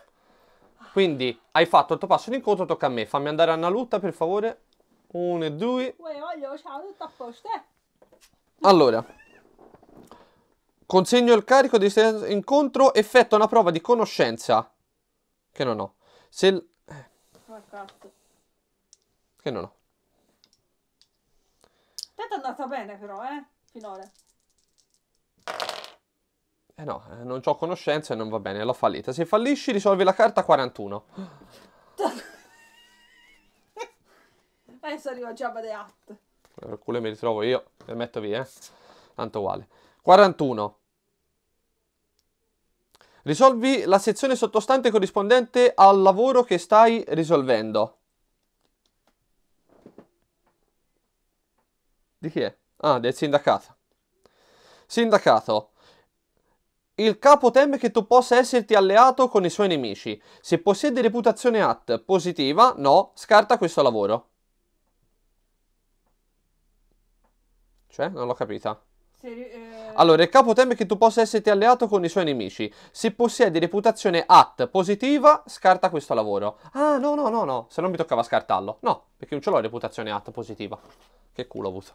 Quindi hai fatto il tuo passo d'incontro, tocca a me. Fammi andare a una lutta, per favore. 1 e 2 voglio, ciao, tutto a posto. Eh. Allora. Consegno il carico di incontro, effetto una prova di conoscenza. Che non ho. Se... L... Che non ho è andata bene però, eh, finora. Eh no, eh, non ho conoscenza e non va bene, l'ho fallita. Se fallisci risolvi la carta 41. Adesso arriva Jabba de Hutt. Per eh, culo mi ritrovo io, e metto via, eh. Tanto uguale. 41. Risolvi la sezione sottostante corrispondente al lavoro che stai risolvendo. Di chi è? Ah, del sindacato. Sindacato. Il capo teme che tu possa esserti alleato con i suoi nemici. Se possiede reputazione at positiva, no, scarta questo lavoro. Cioè, non l'ho capita. Eh, allora, il capo teme che tu possa esserti alleato con i suoi nemici. Se possiedi reputazione at positiva, scarta questo lavoro. Ah, no, no, no, no. Se non mi toccava scartarlo. No, perché non ce l'ho reputazione at positiva. Che culo ho avuto.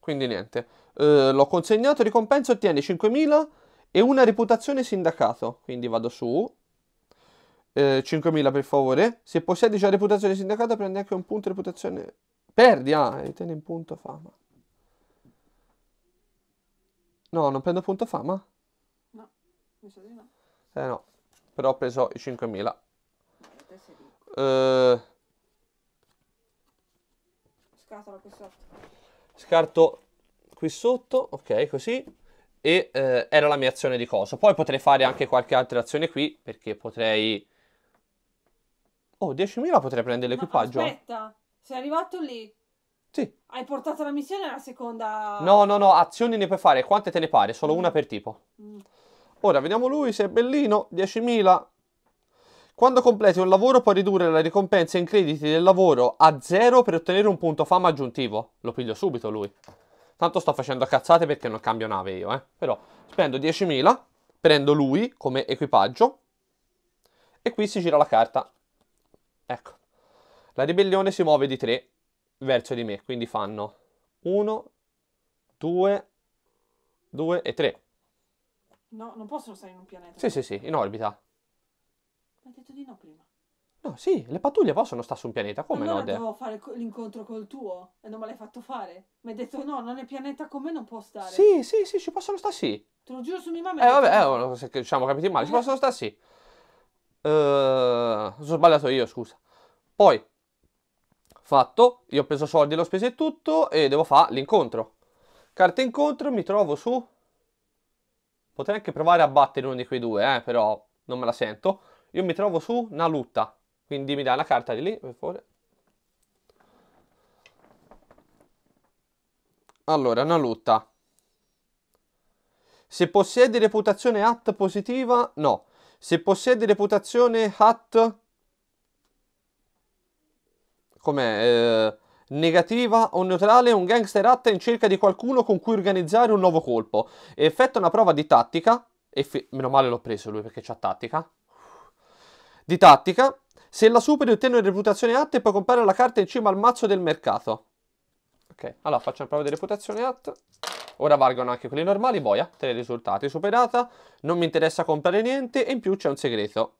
Quindi niente. Uh, l'ho consegnato, ricompensa ottiene 5.000 e una reputazione sindacato. Quindi vado su eh, 5.000 per favore. Se possiedi già reputazione sindacata, prendi anche un punto reputazione. Perdi, ah, e tieni un punto fama. No, non prendo punto fama? No, mi sa di no. Eh no, però ho preso i 5.000. Eh, eh... Scatola qui sotto. Scarto qui sotto, ok, così. E eh, era la mia azione di coso. Poi potrei fare anche qualche altra azione qui, perché potrei Oh, 10.000 potrei prendere l'equipaggio. No, aspetta, sei arrivato lì. Sì. Hai portato la missione alla seconda. No, no, no, azioni ne puoi fare quante te ne pare, solo mm. una per tipo. Mm. Ora vediamo lui se è bellino. 10.000. Quando completi un lavoro puoi ridurre la ricompensa in crediti del lavoro a zero per ottenere un punto fama aggiuntivo. Lo piglio subito lui. Tanto sto facendo cazzate perché non cambio nave io, eh. Però spendo 10.000, prendo lui come equipaggio e qui si gira la carta. Ecco. La ribellione si muove di 3 verso di me, quindi fanno 1, 2, 2 e 3. No, non possono stare in un pianeta. Sì, sì, sì, in orbita. Ma hai detto di no prima. No, sì, le pattuglie possono stare su un pianeta, come allora no? Allora dovevo fare l'incontro col tuo e non me l'hai fatto fare. Mi hai detto no, non è pianeta con me, non può stare. Sì, sì, sì, ci possono stare sì. Te lo giuro su mia mamma. Eh vabbè, eh, oh, se, diciamo capiti male, ci eh. possono stare sì. Uh, sono sbagliato io, scusa. Poi, fatto, io ho preso soldi, l'ho speso e tutto e devo fare l'incontro. Carta incontro, mi trovo su... Potrei anche provare a battere uno di quei due, eh, però non me la sento. Io mi trovo su una lutta, quindi mi dai la carta di lì, per favore. Allora, una lutta. Se possiede reputazione at positiva, no. Se possiede reputazione hat com'è eh, negativa o neutrale, un gangster hat è in cerca di qualcuno con cui organizzare un nuovo colpo. E effettua una prova di tattica. E meno male l'ho preso lui perché c'ha tattica. Di tattica. Se la superi ottiene una reputazione hat e puoi comprare la carta in cima al mazzo del mercato. Ok, allora faccio una prova di reputazione hat. Ora valgono anche quelli normali, boia, tre risultati superata, non mi interessa comprare niente e in più c'è un segreto.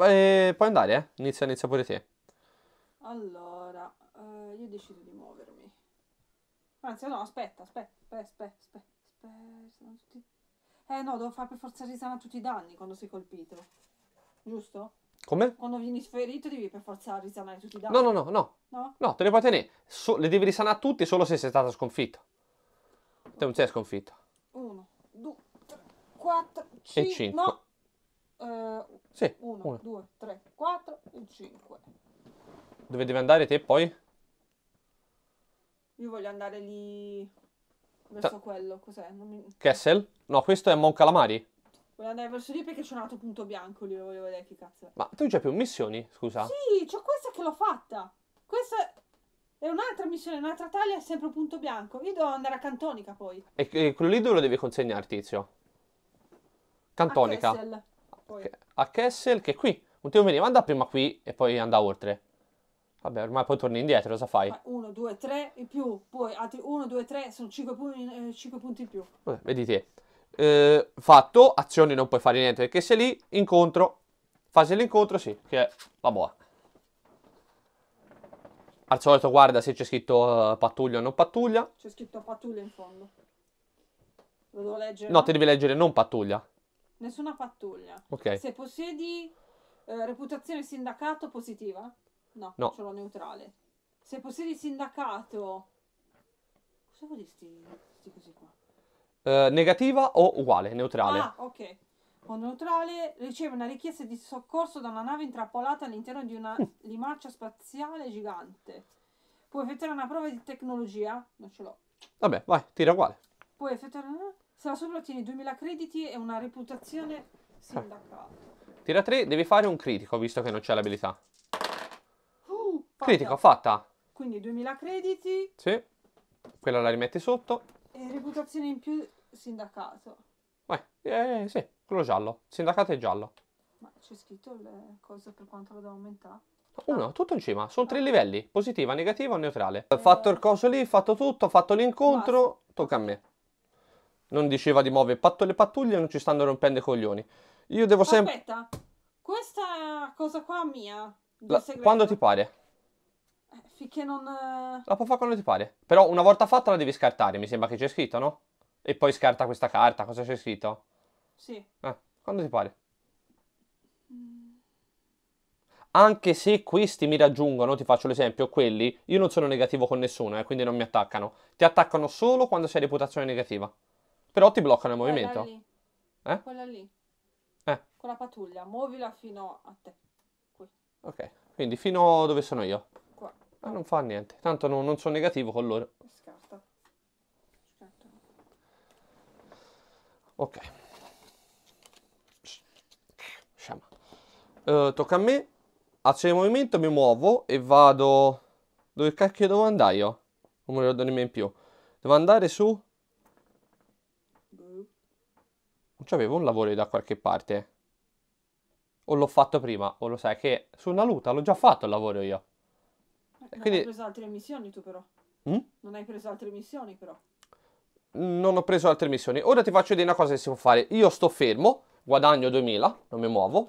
E eh, puoi andare, eh? Inizia, inizia pure te. Allora, eh, io decido di muovermi. Anzi, no, aspetta, aspetta, aspetta, aspetta, aspetta, aspetta. Eh no, devo fare per forza risana tutti i danni quando sei colpito. Giusto? Come? Quando vieni ferito devi per forza risanare tutti i danni. No, no, no, no. No, no te le puoi tenere. So, le devi risanare tutte solo se sei stata sconfitta. Te non sei sconfitta. Uno, due, tre, quattro, cinque. E cinque. No. Uh, sì, uno, uno, due, tre, quattro e cinque. Dove devi andare te poi? Io voglio andare lì verso Ta- quello, cos'è? Mi... Kessel? No, questo è Mon Calamari. Volevo andare verso lì perché c'è un altro punto bianco lì, lo volevo vedere che cazzo è. Ma tu c'hai più missioni, scusa? Sì, c'ho questa che l'ho fatta. Questa è un'altra missione, un'altra taglia, è sempre punto bianco. Io devo andare a Cantonica poi. E, e quello lì dove lo devi consegnare, tizio? Cantonica. A Kessel. Poi. A Kessel, che è qui. Un tiro veniva, anda prima qui e poi anda oltre. Vabbè, ormai poi torni indietro, cosa fai? 1, 2, 3 in più, poi altri 1, 2, 3 sono 5 punti, eh, punti in più. Vabbè, vedi te eh, fatto, azioni non puoi fare niente perché sei lì, incontro, fase dell'incontro sì, che è la boa. Al solito guarda se c'è scritto uh, pattuglia o non pattuglia. C'è scritto pattuglia in fondo. Lo devo leggere? No, te devi leggere non pattuglia. Nessuna pattuglia. Ok. Se possiedi eh, reputazione sindacato positiva? No, no. ce l'ho neutrale. Se possiedi sindacato... Cosa vuol dire sti, sti così qua? Eh, negativa o uguale, neutrale. Ah, ok. O neutrale riceve una richiesta di soccorso da una nave intrappolata all'interno di una mm. limaccia spaziale gigante. Puoi effettuare una prova di tecnologia? Non ce l'ho. Vabbè, vai, tira uguale. Puoi effettuare... una... Se la sopra ottieni 2000 crediti e una reputazione sindacale. Eh, tira 3, devi fare un critico, visto che non c'è l'abilità. Uh, fatta. critico, fatta. Quindi 2000 crediti. Sì. Quella la rimetti sotto. E reputazione in più Sindacato. Eh, eh, sì, quello giallo. Sindacato è giallo. Ma c'è scritto le cose per quanto lo devo aumentare? Uno, ah. tutto in cima, sono tre ah. livelli, positiva, negativa o neutrale. Ho eh... fatto il coso lì, fatto tutto, fatto l'incontro, Basta. tocca a me. Non diceva di muovere patto le pattuglie, non ci stanno rompendo i coglioni. Io devo sempre... Aspetta, questa cosa qua mia, La... quando ti pare. Eh, finché non... Eh, la puoi fare quando ti pare. Però una volta fatta la devi scartare, mi sembra che c'è scritto, no? E poi scarta questa carta. Cosa c'è scritto? Sì. Eh, quando ti pare. Mm. Anche se questi mi raggiungono, ti faccio l'esempio, quelli, io non sono negativo con nessuno, eh, quindi non mi attaccano. Ti attaccano solo quando sei reputazione negativa. Però ti bloccano il movimento. Lì. Eh? Quella lì. Eh. Con la pattuglia, muovila fino a te. Qui. Ok, quindi fino dove sono io. Qua. Ah, non fa niente, tanto non, non sono negativo con loro. Pescare. Ok. Uh, tocca a me. Azione il movimento, mi muovo e vado... Dove cacchio devo andare io? Non me lo do nemmeno in più. Devo andare su... Non c'avevo un lavoro da qualche parte. O l'ho fatto prima, o lo sai che su una luta l'ho già fatto il lavoro io. Eh, non quindi... hai preso altre missioni tu però. Mm? Non hai preso altre missioni però non ho preso altre missioni. Ora ti faccio vedere una cosa che si può fare. Io sto fermo, guadagno 2000, non mi muovo.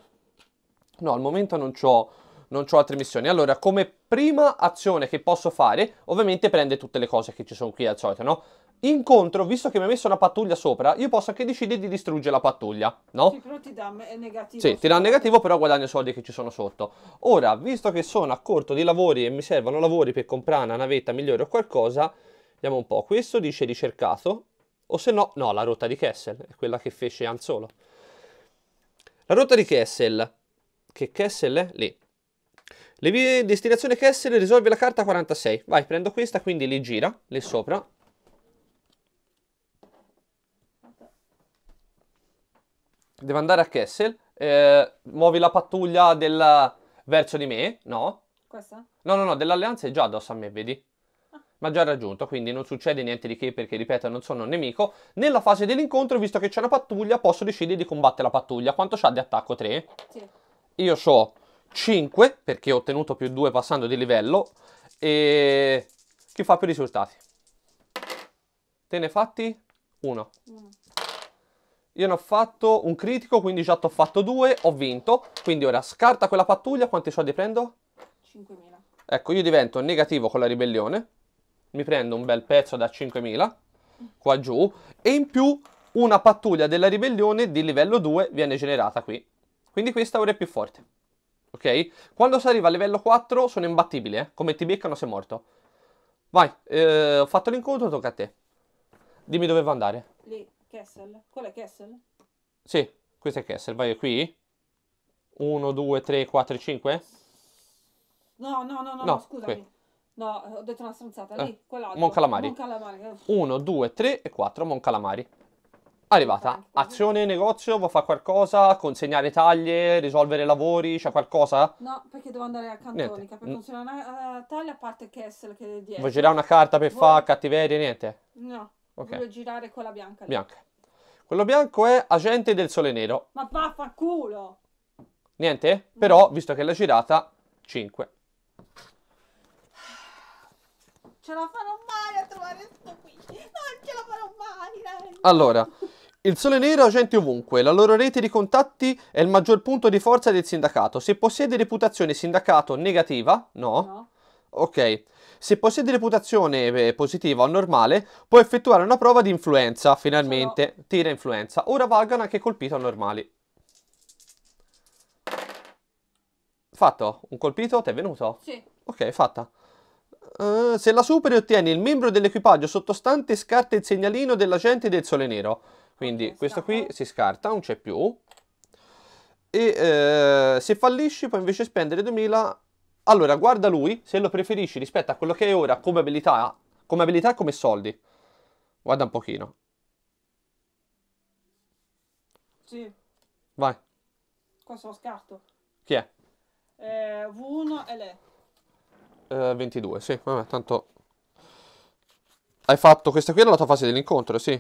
No, al momento non ho non ho altre missioni. Allora, come prima azione che posso fare, ovviamente prende tutte le cose che ci sono qui al solito, no? Incontro, visto che mi ha messo una pattuglia sopra, io posso anche decidere di distruggere la pattuglia, no? Sì, però ti dà negativo. Sì, ti dà negativo, però guadagno i soldi che ci sono sotto. Ora, visto che sono a corto di lavori e mi servono lavori per comprare una navetta migliore o qualcosa, Vediamo un po', questo dice ricercato, o se no, no, la rotta di Kessel, è quella che fece Anzolo. La rotta di Kessel, che Kessel è? Lì. Le vie destinazione Kessel risolve la carta 46. Vai, prendo questa, quindi li gira, lì sopra. Devo andare a Kessel. Eh, muovi la pattuglia della... verso di me, no? Questa? No, no, no, dell'alleanza è già addosso a me, vedi? ma già raggiunto, quindi non succede niente di che perché, ripeto, non sono un nemico. Nella fase dell'incontro, visto che c'è una pattuglia, posso decidere di combattere la pattuglia. Quanto c'ha di attacco? 3? Sì. Io so 5, perché ho ottenuto più 2 passando di livello, e chi fa più risultati? Te ne fatti? 1. Io ne ho fatto un critico, quindi già ti ho fatto 2, ho vinto. Quindi ora scarta quella pattuglia, quanti soldi prendo? 5.000. Ecco, io divento negativo con la ribellione mi prendo un bel pezzo da 5.000 qua giù e in più una pattuglia della ribellione di livello 2 viene generata qui. Quindi questa ora è più forte. Ok? Quando si arriva a livello 4 sono imbattibili, eh? Come ti beccano sei morto. Vai, eh, ho fatto l'incontro, tocca a te. Dimmi dove devo andare. Lì, Kessel. Qual è Kessel? Sì, questo è Kessel. Vai qui. 1, 2, 3, 4, 5. No, no, no, no, no, no scusami. Qui. No, eh, ho detto una stronzata. Lì, eh, quell'altro. Moncalamari. Moncalamari. 1, eh. 2, 3 e 4. calamari. Arrivata. Azione, negozio, vuoi fare qualcosa? Consegnare taglie, risolvere lavori, c'è qualcosa? No, perché devo andare a Cantonica niente. per mm. consegnare una uh, taglia, a parte Kessel che è dietro. Vuoi girare una carta per Vuoi... fare cattiveria, niente? No, okay. voglio girare quella bianca. Lì. Bianca. Quello bianco è Agente del Sole Nero. Ma vaffanculo! Niente? Però, visto che l'ha girata, 5. ce la farò mai a trovare questo qui. Non ce la farò mai. Dai. Allora, il Sole Nero ha agente ovunque, la loro rete di contatti è il maggior punto di forza del sindacato. Se possiede reputazione sindacato negativa, no. no. Ok. Se possiede reputazione eh, positiva o normale, può effettuare una prova di influenza, finalmente. No. Tira influenza. Ora valgano anche colpito a normali. Fatto? Un colpito? Ti è venuto? Sì. Ok, fatta. Uh, se la superi ottieni il membro dell'equipaggio sottostante scarta il segnalino dell'agente del sole nero. Quindi okay, questo qui si scarta, non c'è più. E uh, se fallisci puoi invece spendere 2000. Allora, guarda lui, se lo preferisci rispetto a quello che è ora come abilità, come abilità e come soldi. Guarda un pochino. Sì. Vai. Questo lo scarto. Chi è? Eh, V1 e le. 22, eh, sì, vabbè, tanto... Hai fatto questa qui era la tua fase dell'incontro, sì?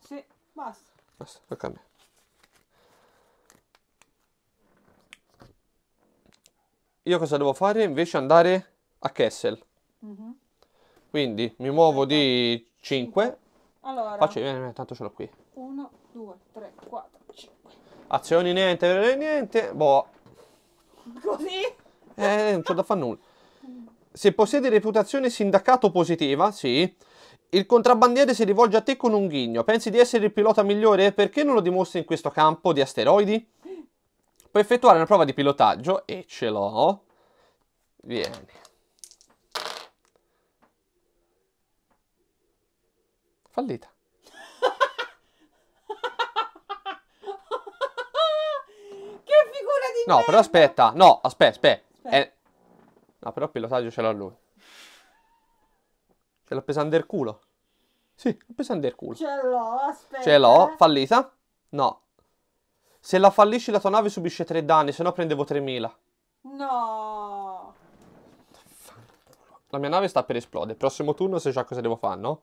Sì, basta. Basta, tocca a me. Io cosa devo fare? Invece andare a Kessel. Mm -hmm. Quindi mi muovo di 5. Allora. Faccio, vieni, eh, vieni, eh, tanto ce l'ho qui. 1, 2, 3, 4, 5. Azioni niente, niente. Boh. Così? Eh, non c'è da fare nulla. Se possiede reputazione sindacato positiva, sì, il contrabbandiere si rivolge a te con un ghigno. Pensi di essere il pilota migliore? Perché non lo dimostri in questo campo di asteroidi? Puoi effettuare una prova di pilotaggio e ce l'ho. Vieni. Fallita. che figura di No, però aspetta. No, aspetta, aspetta. aspetta. È eh, No, ah, però il pilotaggio ce l'ha lui. Ce l'ha pesante il culo. Sì, l'ha pesante il culo. Ce l'ho, aspetta. Ce l'ho, fallita? No. Se la fallisci la tua nave subisce tre danni, se no prendevo 3000. No. La mia nave sta per esplodere. Prossimo turno se già cosa devo fare, no?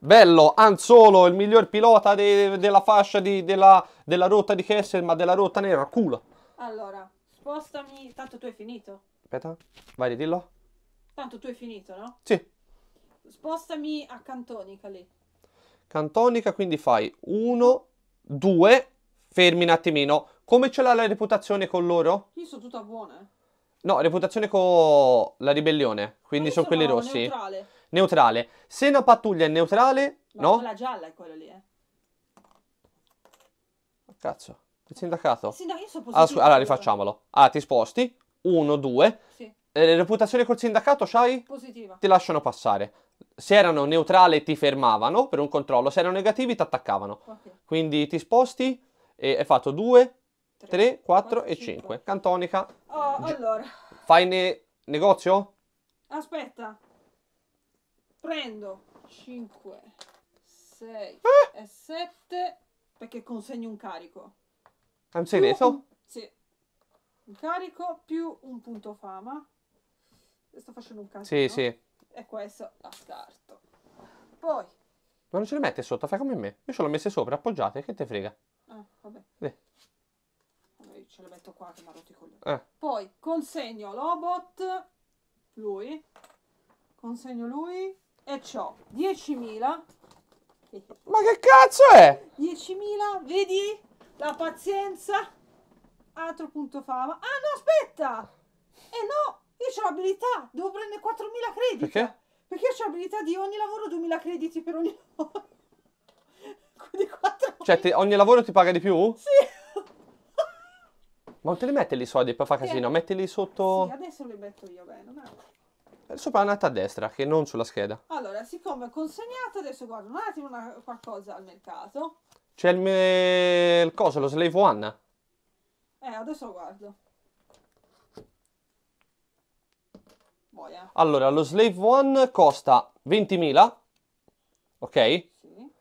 Bello, Anzolo, il miglior pilota de della fascia, della, della rotta di Kessel, ma della rotta nera, culo. Allora, Spostami. Tanto tu hai finito. Aspetta. Vai, dillo. Tanto tu hai finito, no? Sì. Spostami a cantonica lì. Cantonica, quindi fai 1, 2, fermi un attimino. Come ce l'ha la reputazione con loro? Io sono tutta buona. Eh. No, reputazione con la ribellione, quindi sono, sono quelli rossi. Neutrale. Neutrale. Se una pattuglia è neutrale, Ma no? La gialla è quella lì, eh. Cazzo. Il sindacato? Sì, no, io sono positivo. Ah, allora rifacciamolo. Ah, ti sposti. Uno, due. Sì. Eh, le reputazioni col sindacato, sai? Positiva. Ti lasciano passare. Se erano neutrali ti fermavano per un controllo, se erano negativi ti attaccavano. Okay. Quindi ti sposti e hai fatto 2, 3, 4 e 5. Cantonica. Oh, allora. Fai ne- negozio? Aspetta. Prendo 5, 6 eh? e 7 perché consegno un carico. È un segreto? Un, sì. Carico più un punto fama. Sto facendo un casino. Sì, sì. E questo la scarto. Poi. Ma non ce le mette sotto, fai come me. Io ce l'ho messe sopra, appoggiate, che te frega. Ah, vabbè. Sì. Allora ce le metto qua che mi ha rotto i coglioni. Eh. Poi consegno l'obot, lui, consegno lui e ciò. 10.000. Ma che cazzo è? 10.000, vedi? la pazienza, altro punto fama. Ah no, aspetta! Eh no, io ho l'abilità, devo prendere 4000 crediti. Perché? Perché io ho l'abilità di ogni lavoro 2000 crediti per ogni lavoro. Quindi 4000. Cioè, te, ogni lavoro ti paga di più? Sì. Ma non te li metti lì i soldi per fare casino, mettili sotto... Sì, adesso li metto io, bene, ma... Eh, sopra andata a destra, che non sulla scheda. Allora, siccome è consegnata, adesso guardo un attimo una, qualcosa al mercato. C'è il, me... il coso, lo Slave One? Eh, adesso lo guardo. Boia. Allora, lo Slave One costa 20.000, ok? Sì.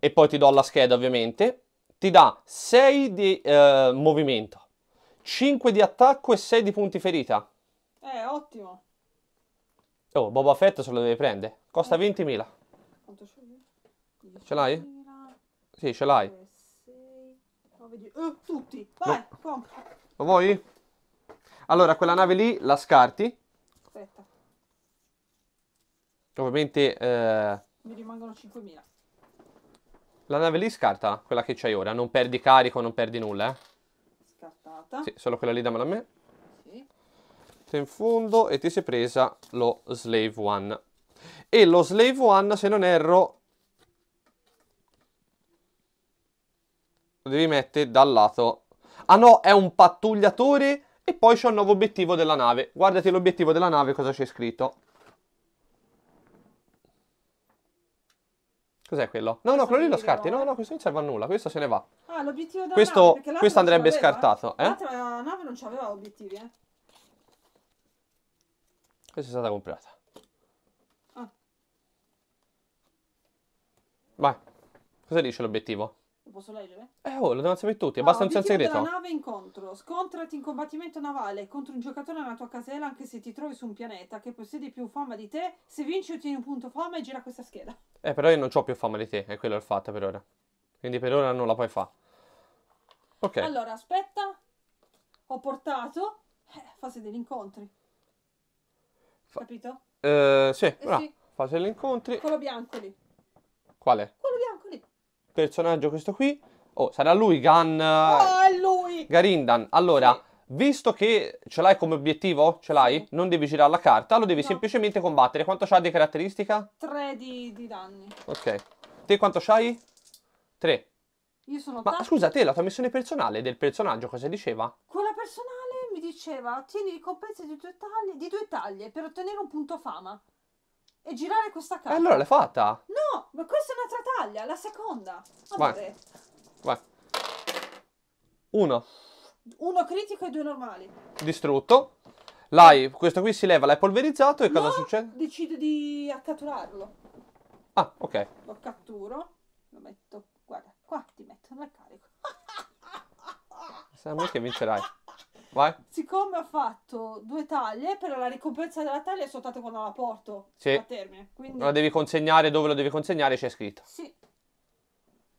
E poi ti do la scheda, ovviamente. Ti dà 6 di eh, movimento, 5 di attacco e 6 di punti ferita. Eh, ottimo. Oh, Boba Fett se lo deve prendere. Costa eh. 20.000. Quanto c'è? Ce l'hai? Sì, ce l'hai. Uh, tutti. Vai, no. Pom. Lo vuoi? Allora, quella nave lì la scarti. Aspetta. Ovviamente... Eh... Mi rimangono 5.000. La nave lì scarta quella che c'hai ora. Non perdi carico, non perdi nulla, eh. Scartata. Sì, solo quella lì dammela a me. Sì. Te in fondo e ti sei presa lo Slave One. E lo Slave One, se non erro, devi mettere dal lato... Ah no, è un pattugliatore e poi c'è un nuovo obiettivo della nave. Guardate l'obiettivo della nave, cosa c'è scritto. Cos'è quello? No, no, quello lì lo scarti. No, no, questo non serve a nulla, questo se ne va. Ah, l'obiettivo della questo, nave, Questo andrebbe scartato, eh? L'altra eh, nave non c'aveva obiettivi, eh? Questa è stata comprata. Ah. Vai. Cosa dice l'obiettivo? posso leggere? Eh, oh, lo devono sapere tutti, è ah, abbastanza no, segreto. Una nave incontro, scontrati in combattimento navale contro un giocatore nella tua casella anche se ti trovi su un pianeta che possiede più fama di te. Se vinci ottieni un punto fama e gira questa scheda. Eh, però io non ho più fama di te, è quello il fatto per ora. Quindi per ora non la puoi fare. Ok. Allora, aspetta. Ho portato. Eh, fase degli incontri. Fa- Capito? Eh, sì, eh, sì. fase degli incontri. Quello bianco lì. Quale? Quello bianco lì personaggio questo qui. Oh, sarà lui, Gan... Ah, eh, oh, è lui! Garindan. Allora, sì. visto che ce l'hai come obiettivo, ce l'hai, non devi girare la carta, lo devi no. semplicemente combattere. Quanto c'ha di caratteristica? 3 di, di, danni. Ok. Te quanto c'hai? 3. Io sono Ma scusa, te la tua missione personale del personaggio cosa diceva? Quella personale mi diceva, tieni ricompense di due taglie, di due taglie per ottenere un punto fama e girare questa carta. E allora l'hai fatta? No, ma questa è un'altra taglia, la seconda. Amore. Vai. Vai. Uno. Uno critico e due normali. Distrutto. L'hai, questo qui si leva, l'hai polverizzato e no, cosa succede? decido di accatturarlo. Ah, ok. Lo catturo, lo metto, guarda, qua ti metto nella carico. Sai a me che vincerai. Vai. Siccome ho fatto due taglie, però la ricompensa della taglia è soltanto quando la porto sì. a termine. Quindi... La devi consegnare dove lo devi consegnare, c'è scritto. Sì.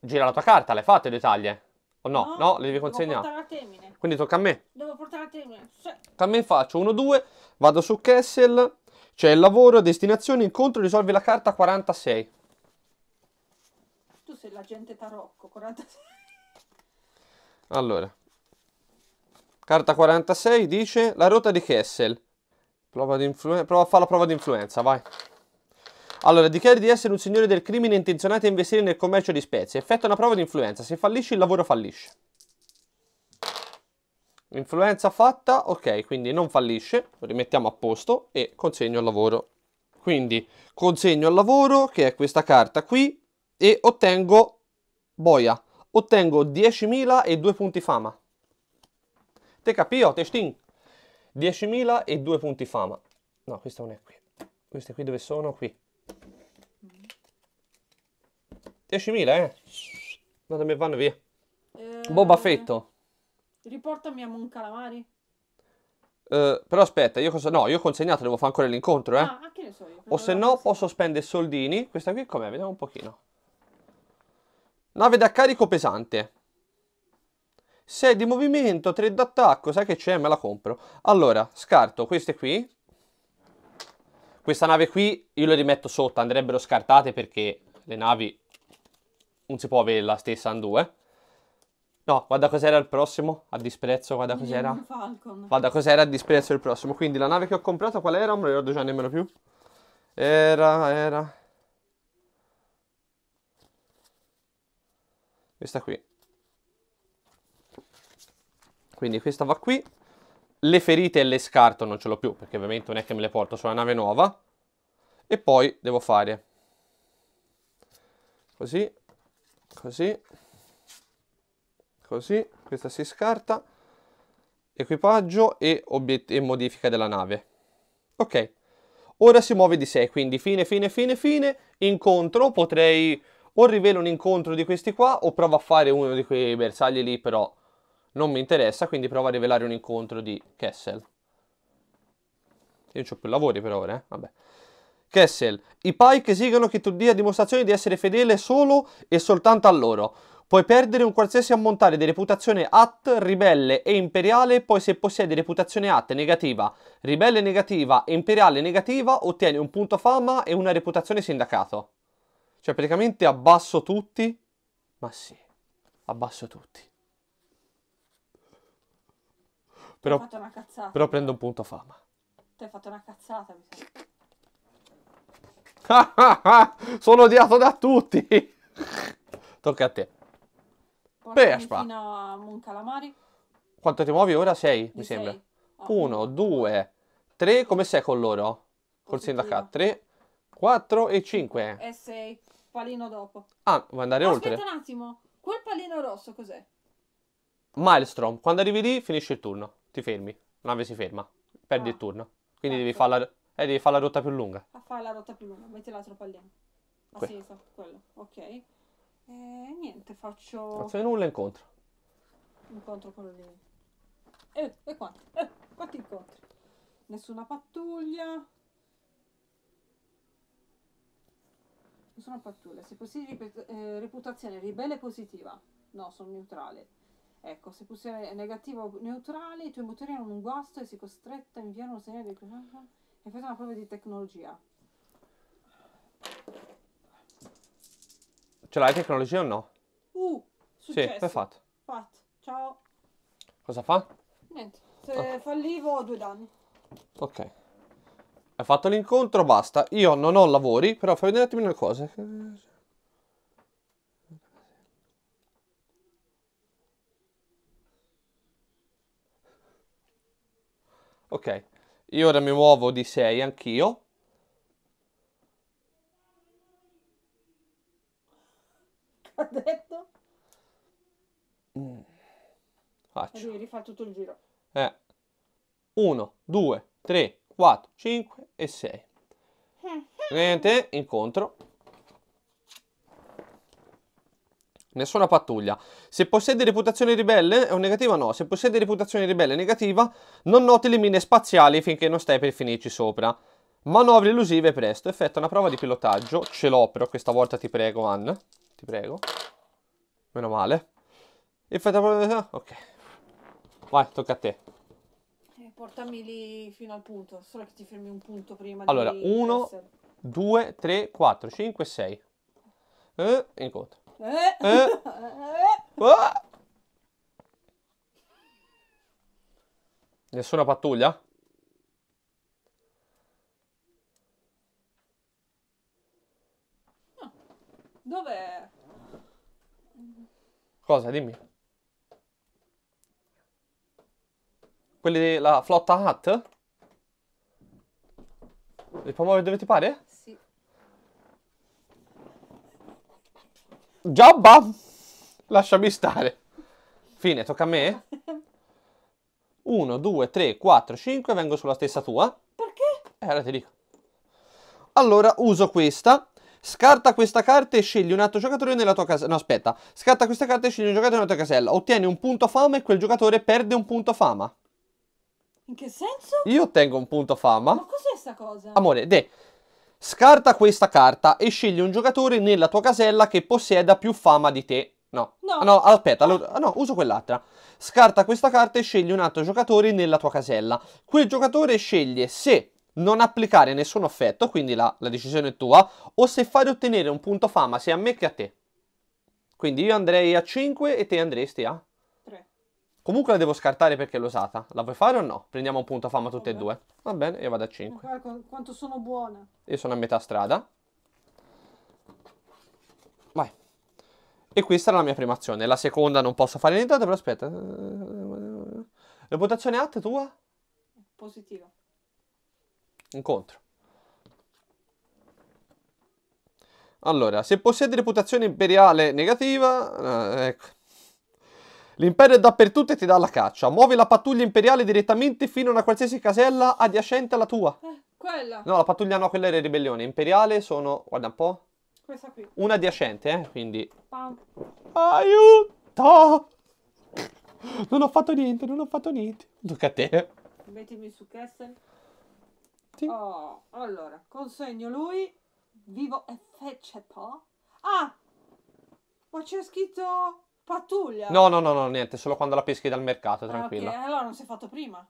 Gira la tua carta, l'hai fatte due taglie? O no? No, no le devi consegnare. Devo portare a termine. Quindi tocca a me. Devo portare a termine. Sì. A me faccio 1-2, vado su Kessel, c'è il lavoro, destinazione, incontro, risolvi la carta 46. Tu sei l'agente tarocco, 46. Allora. Carta 46 dice la ruota di Kessel. Prova, prova fare la prova di influenza, vai. Allora, dichiari di essere un signore del crimine intenzionato a investire nel commercio di spezie. Effettua una prova di influenza. Se fallisci, il lavoro fallisce. Influenza fatta, ok, quindi non fallisce. Lo rimettiamo a posto e consegno il lavoro. Quindi consegno il lavoro, che è questa carta qui, e ottengo boia. Ottengo 10.000 e due punti fama. Te capio, testin? 10.000 e due punti fama. No, questa non è qui. Queste qui dove sono? Qui. 10.000, eh? Guarda, mi vanno via. Eh, Boba Fetto. Riportami a Moncalamari. Uh, eh, però aspetta, io cosa... No, io ho consegnato, devo fare ancora l'incontro, eh? Ah, che ne so io. O se no, posso spendere soldini. Questa qui com'è? Vediamo un pochino. Nave da carico pesante. 6 di movimento, 3 d'attacco, sai che c'è? Me la compro. Allora, scarto queste qui. Questa nave qui io le rimetto sotto, andrebbero scartate perché le navi non si può avere la stessa in due. No, guarda cos'era il prossimo a disprezzo, guarda cos'era. Guarda cos'era a disprezzo il prossimo. Quindi la nave che ho comprato qual era? Non me lo ricordo già nemmeno più. Era, era. Questa qui quindi questa va qui. Le ferite le scarto, non ce l'ho più, perché ovviamente non è che me le porto sulla nave nuova. E poi devo fare così, così, così, questa si scarta, equipaggio e, e modifica della nave. Ok, ora si muove di sé, quindi fine, fine, fine, fine, incontro, potrei o rivelo un incontro di questi qua o provo a fare uno di quei bersagli lì però non mi interessa, quindi provo a rivelare un incontro di Kessel. Io non ho più lavori per ora, eh? Vabbè. Kessel, i Pike esigono che tu dia dimostrazione di essere fedele solo e soltanto a loro. Puoi perdere un qualsiasi ammontare di reputazione at, ribelle e imperiale, poi se possiedi reputazione at negativa, ribelle negativa e imperiale negativa, ottieni un punto fama e una reputazione sindacato. Cioè praticamente abbasso tutti, ma sì, abbasso tutti. Però, fatto una cazzata. Però prendo un punto fama. Ti hai fatto una cazzata, mi Sono odiato da tutti. Tocca a te. Portami Pespa. fino a un calamari. Quanto ti muovi ora? 6, mi sei. sembra. Oh. Uno, due, tre. Come sei con loro? Col sindacato. 3, 4 e 5. E sei. Palino dopo. Ah, vuoi andare Aspetta oltre? Aspetta un attimo. Quel palino rosso cos'è? Maelstrom. Quando arrivi lì finisce il turno ti fermi, la nave si ferma, perdi ah. il turno. Quindi certo. devi ecco. fare la, eh, devi far la rotta più lunga. A fare la rotta più lunga, metti l'altro pallino. A sì, esatto, quello, ok. E niente, faccio... Azione nulla, incontro. Incontro quello lì. Eh, e quanti? Eh, quanti incontri? Nessuna pattuglia. Nessuna pattuglia. Se possibile, eh, reputazione ribelle positiva. No, sono neutrale. Ecco, se pulsione negativa o neutrale, i tuoi motori hanno un guasto e si costretta a inviare un segnale di... e fai una prova di tecnologia. Ce l'hai tecnologia o no? Uh, successo. Sì, perfetto. Fatto. Ciao. Cosa fa? Niente, se okay. fallivo ho due danni. Ok. Hai fatto l'incontro, basta. Io non ho lavori, però fai vedere un attimo le cose. Ok, io ora mi muovo di 6 anch'io. Cadendo. Mm. Faccio. Devi rifare tutto il giro. Eh. 1, 2, 3, 4, 5 e 6. Eh, eh. Niente, incontro. Nessuna pattuglia. Se possiede reputazione ribelle è un negativo? No. Se possiede reputazione ribelle negativa, non noti le mine spaziali finché non stai per finirci sopra. Manovre elusive presto. Effetto una prova di pilotaggio. Ce l'ho però questa volta ti prego, Ann. Ti prego. Meno male. Effetto una prova di... Ok. Vai, tocca a te. Eh, portami lì fino al punto. Solo che ti fermi un punto prima allora, Allora, 1, 2, 3, 4, 5, 6. E incontro. Eh? eh? Oh! Nessuna pattuglia? Dov'è? Cosa? Dimmi. Quelli della flotta hat? Le pomodori dove ti pare? Giobba! Lasciami stare. Fine, tocca a me? 1, 2, 3, 4, 5, vengo sulla stessa tua. Perché? Eh, allora ti dico. Allora, uso questa. Scarta questa carta e scegli un altro giocatore nella tua casella. No, aspetta. Scarta questa carta e scegli un giocatore nella tua casella. Ottieni un punto fama e quel giocatore perde un punto fama. In che senso? Io ottengo un punto fama. Ma cos'è sta cosa? Amore, de. Scarta questa carta e scegli un giocatore nella tua casella che possieda più fama di te. No. No, no aspetta, allora, no, uso quell'altra. Scarta questa carta e scegli un altro giocatore nella tua casella. Quel giocatore sceglie se non applicare nessun effetto, quindi la, la decisione è tua, o se fare ottenere un punto fama sia a me che a te. Quindi io andrei a 5 e te andresti a... Comunque la devo scartare perché l'ho usata. La vuoi fare o no? Prendiamo un punto fama tutte e due. Va bene, io vado a 5. quanto sono buona. Io sono a metà strada. Vai. E questa era la mia prima azione. La seconda non posso fare niente, però aspetta. Reputazione alta tua? Positiva. Incontro. Allora, se possiede reputazione imperiale negativa... Eh, ecco. L'impero è dappertutto e ti dà la caccia. Muovi la pattuglia imperiale direttamente fino a una qualsiasi casella adiacente alla tua. Eh, quella. No, la pattuglia no, quella era ribellione. Imperiale sono, guarda un po'. Questa qui. Una adiacente, eh, quindi. Pam. Aiuto! Non ho fatto niente, non ho fatto niente. Tocca a te. Mettimi su Kessel. Sì. Oh, allora, consegno lui. Vivo e fece po'. Ah! Ma c'è scritto Pattuglia? No, no, no, no, niente, solo quando la peschi dal mercato, tranquillo. Ah, okay. Allora non si è fatto prima?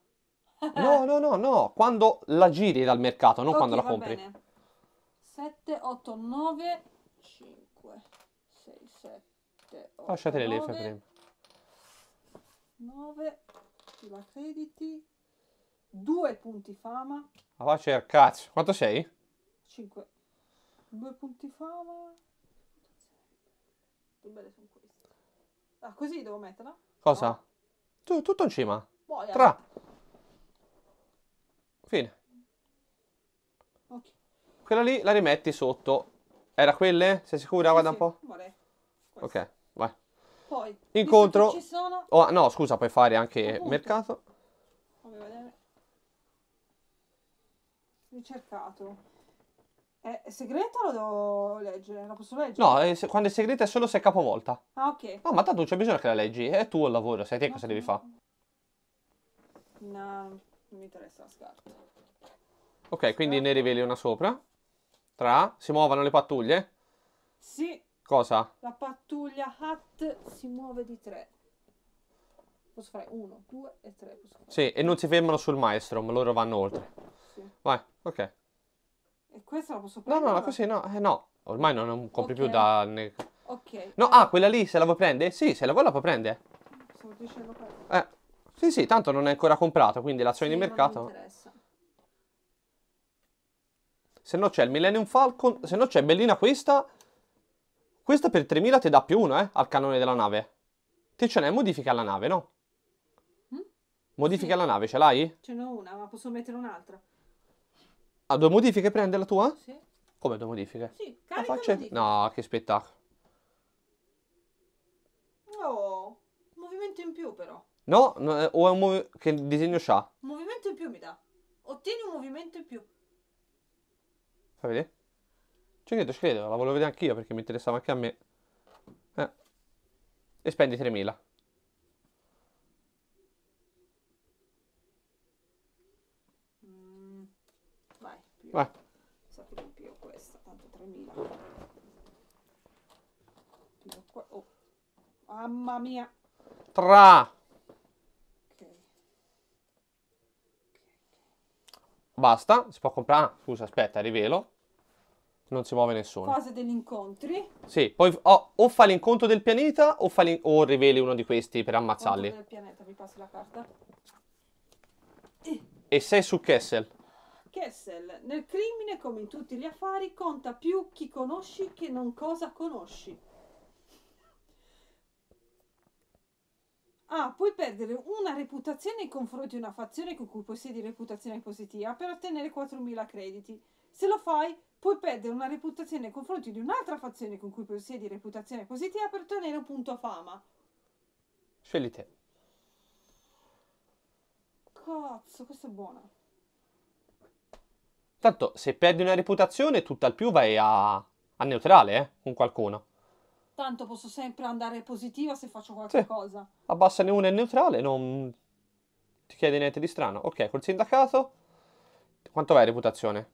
no, no, no, no, quando la giri dal mercato, non okay, quando la compri. Bene. 7, 8, 9, 5, 6, 7, 8, Lasciatele lì, fai prima. 9, ti la crediti, 2 punti fama. Ma ah, va a cazzo, quanto sei? 5, 2 punti fama. Che sono quelle. Ah, così devo metterla? Cosa? No. Tu, tutto in cima. Muoia. Tra. Fine. Okay. Quella lì la rimetti sotto. Era quelle? Sei sicura? Sì, Guarda sì. un po'. Vorrei. Ok, vai. Poi. Incontro. Ci sono... Oh, ah, no, scusa, puoi fare anche Appunto. mercato. Fammi vedere. Ricercato. È segreta o lo devo leggere? La posso leggere? No, è se- quando è segreta è solo se è capovolta. Ah, ok. No, ma tanto non c'è bisogno che la leggi, è tuo il lavoro, sai te cosa devi fare. No, non mi interessa la scarta. Ok, quindi ne riveli una sopra. Tra, si muovono le pattuglie. Sì, Cosa? la pattuglia Hat si muove di tre. Posso fare uno, due e tre. Posso fare. Sì, e non si fermano sul maestro, ma loro vanno oltre. Sì. Vai, ok. E questa la posso prendere? No, no, così no. Eh, no, ormai non compri okay. più da... Ne... Ok. No, ah, quella lì se la vuoi prendere? Sì, se la vuoi la puoi prendere. Stavo dicendo quello. Eh. Sì, sì, tanto non è ancora comprata, quindi l'azione sì, di mercato... Non Se no c'è il Millennium Falcon, se no c'è bellina questa. Questa per 3000 ti dà più uno, eh, al cannone della nave. Te ce n'è modifica la nave, no? Hm? Modifica sì. la nave, ce l'hai? Ce n'ho una, ma posso mettere un'altra. Ha due modifiche prende la tua? Sì. Come due modifiche? Sì, carica faccia... No, che spettacolo. Oh, movimento in più però. No, no eh, o è un movimento... Che disegno c'ha? Movimento in più mi dà. Ottieni un movimento in più. Fai vedere. Ci credo, ci credo. La volevo vedere anch'io perché mi interessava anche a me. Eh. E spendi 3000. Va. Sapete so più questa, tanto 3.000. oh. Mamma mia. Tra. Basta, si può comprare. Ah, scusa, aspetta, rivelo. Non si muove nessuno. Fase degli incontri. Sì, poi oh, o fa l'incontro del pianeta o, fa o riveli uno di questi per ammazzarli. Pianeta, e sei su Kessel. Kessel, nel crimine come in tutti gli affari conta più chi conosci che non cosa conosci. Ah, puoi perdere una reputazione nei confronti di una fazione con cui possiedi reputazione positiva per ottenere 4.000 crediti. Se lo fai, puoi perdere una reputazione nei confronti di un'altra fazione con cui possiedi reputazione positiva per ottenere un punto fama. Scegli te. Cazzo, questa è buona. Tanto se perdi una reputazione, tutt'al più vai a, a neutrale eh, con qualcuno. Tanto posso sempre andare positiva se faccio qualche sì. cosa. Abbassane una in neutrale, non ti chiede niente di strano. Ok, col sindacato, quanto vai a reputazione?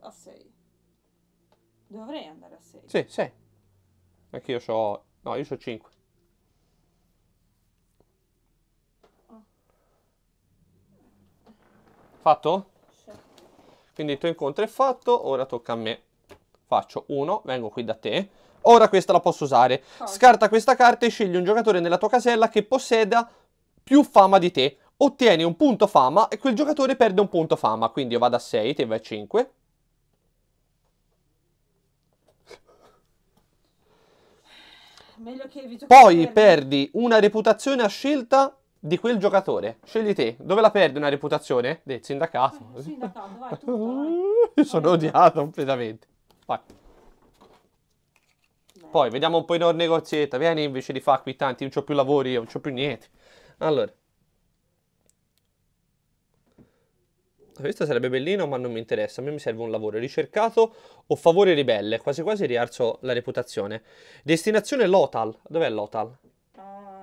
A 6. Dovrei andare a 6. Sì, 6. Anche io ho... No, io ho 5. Ah. Fatto? Quindi il tuo incontro è fatto, ora tocca a me. Faccio uno, vengo qui da te. Ora questa la posso usare. Scarta questa carta e scegli un giocatore nella tua casella che posseda più fama di te. Ottieni un punto fama e quel giocatore perde un punto fama. Quindi io vado a 6, te vai a 5. Poi perdi una reputazione a scelta di quel giocatore. Scegli te, dove la perdi una reputazione? Del sindacato. Eh, sindacato, vai, tutto, vai. Sono odiato completamente. Vai. Poi vediamo un po' in negozietta. Vieni invece di fare qui tanti, non ho più lavori, io non ho più niente. Allora. Questo sarebbe bellino, ma non mi interessa. A me mi serve un lavoro ricercato o favore ribelle. Quasi quasi rialzo la reputazione. Destinazione Lotal. Dov'è Lotal? Ah.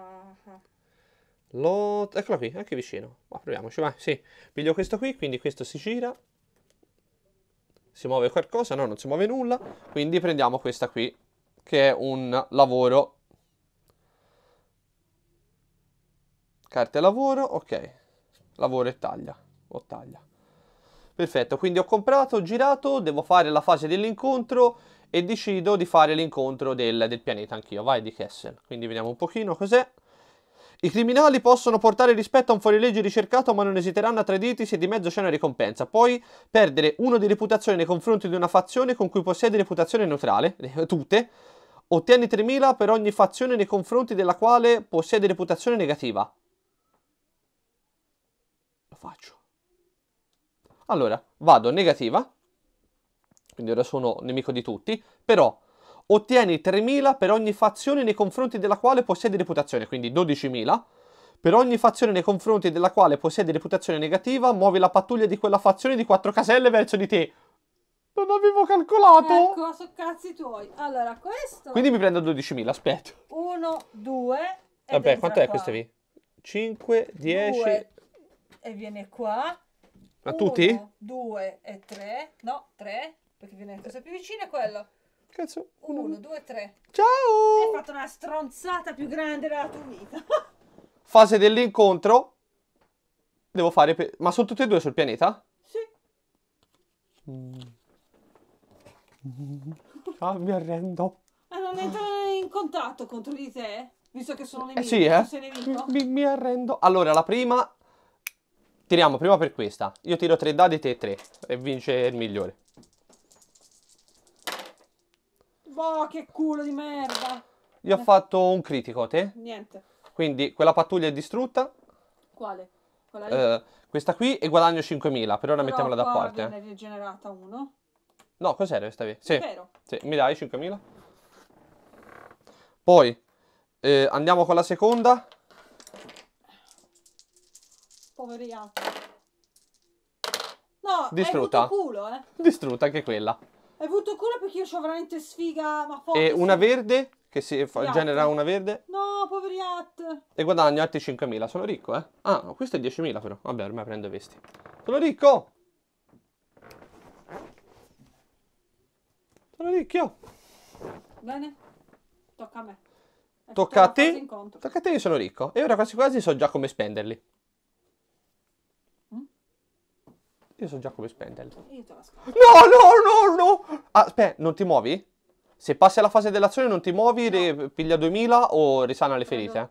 Lo... Eccolo qui, anche vicino. Ma proviamoci, va, sì. Piglio questo qui, quindi questo si gira. Si muove qualcosa? No, non si muove nulla. Quindi prendiamo questa qui, che è un lavoro. Carte lavoro, ok. Lavoro e taglia. O taglia. Perfetto, quindi ho comprato, ho girato, devo fare la fase dell'incontro e decido di fare l'incontro del, del pianeta anch'io. Vai di Kessel. Quindi vediamo un pochino cos'è. I criminali possono portare rispetto a un fuorilegge ricercato ma non esiteranno a tradirti se di mezzo c'è una ricompensa. Poi perdere uno di reputazione nei confronti di una fazione con cui possiedi reputazione neutrale, tutte, ottieni 3.000 per ogni fazione nei confronti della quale possiede reputazione negativa. Lo faccio. Allora, vado negativa, quindi ora sono nemico di tutti, però ottieni 3.000 per ogni fazione nei confronti della quale possiedi reputazione, quindi 12.000. Per ogni fazione nei confronti della quale possiedi reputazione negativa, muovi la pattuglia di quella fazione di 4 caselle verso di te. Non avevo calcolato! Ecco, sono cazzi tuoi. Allora, questo... Quindi mi prendo 12.000, aspetta. 1, 2... Vabbè, quanto è questo V? 5, 10... e viene qua. A tutti? 2 e 3. No, 3, perché viene cosa più vicina è quello. Cazzo, uno, uno due, tre. Ciao! Hai fatto una stronzata più grande della tua vita. Fase dell'incontro. Devo fare... Pe... Ma sono tutti e due sul pianeta? Sì. Mm. Ah, mi arrendo. Ma non entrano in contatto contro di te? Visto che sono nemico, eh sì, eh. sei nemico. Mi, mi arrendo. Allora, la prima... Tiriamo prima per questa. Io tiro tre dadi, te tre. E vince il migliore. Boh, che culo di merda. Io ho eh. fatto un critico, te? Niente. Quindi quella pattuglia è distrutta. Quale? Quella lì? Eh, questa qui e guadagno 5.000. Per ora Però mettiamola da parte. Ne è rigenerata uno. No, cos'era questa qui? Sì. sì. Mi dai 5.000? Poi eh, andiamo con la seconda. Poveri No, distrutta. Culo, eh. Distrutta anche quella. Hai avuto culo perché io ho veramente sfiga, ma forte. E una verde? Che si fa, genera una verde? No, poveri at. E guadagno altri 5.000. Sono ricco, eh? Ah, no, questo è 10.000 però. Vabbè, ormai prendo vesti. Sono ricco! Sono ricchio! Bene. Tocca a me. Tocca a te. Tocca a te, io sono ricco. E ora quasi quasi so già come spenderli. Io sono Giacomo Spendel. Io te la scappo. No, no, no, no! Ah, Aspetta, non ti muovi? Se passi alla fase dell'azione non ti muovi, no. piglia 2000 o risana le ferite.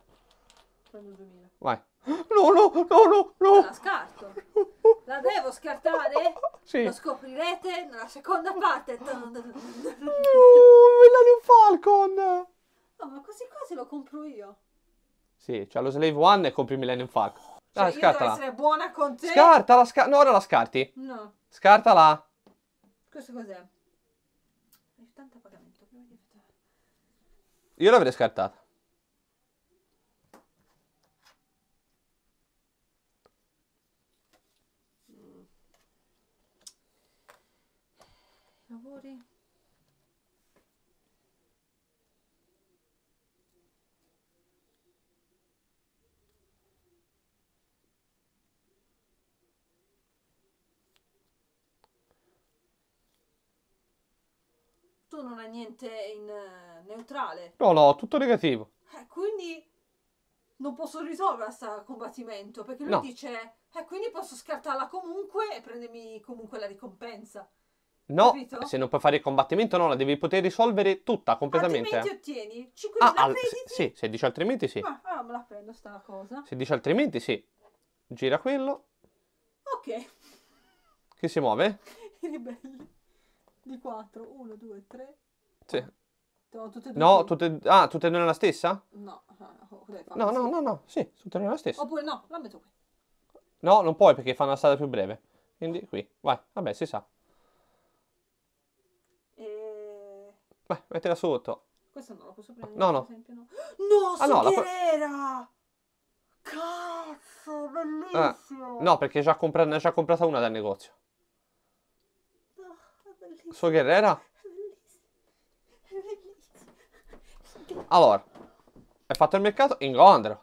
Prendo, Prendo 2000. Vai. No, no, no, no, no. La scarto. La devo scartare? Sì. Lo scoprirete nella seconda parte. No, no, Millennium Falcon. No, ma quasi quasi lo compro io. Sì, cioè lo Slave One e compri Millennium Falcon. Cioè, ah, io devo essere buona con te. Scartala, sca- no, ora la scarti. No. Scartala. Questo cos'è? Io l'avrei scartata. tu non hai niente in uh, neutrale. No, no, tutto negativo. Eh, quindi non posso risolvere questo combattimento perché lui no. dice eh, quindi posso scartarla comunque e prendermi comunque la ricompensa. No, Capito? se non puoi fare il combattimento no, la devi poter risolvere tutta completamente. Altrimenti ottieni 5.000 ah, al, Sì, se dice altrimenti sì. Ma, ah, ah, me la prendo sta cosa. Se dice altrimenti sì. Gira quello. Ok. Che si muove? I ribelli. Di 4, 1, 2, 3. Sì. No, tutte e due. No, tutte, ah, tutte due nella stessa? No, no, no, no, no, sì, tutte e due nella stessa. Oppure no, la metto qui. No, non puoi perché fa una strada più breve. Quindi qui, vai, vabbè, si sa. E... Vai, mettila sotto. Questa non la posso prendere, no, no. per esempio, no. No, ah, no la po- Cazzo, bellissimo! Ah, no, perché già comprat- ne ha già comprata una dal negozio. Sua guerreira? Allora, hai fatto il mercato, incontro.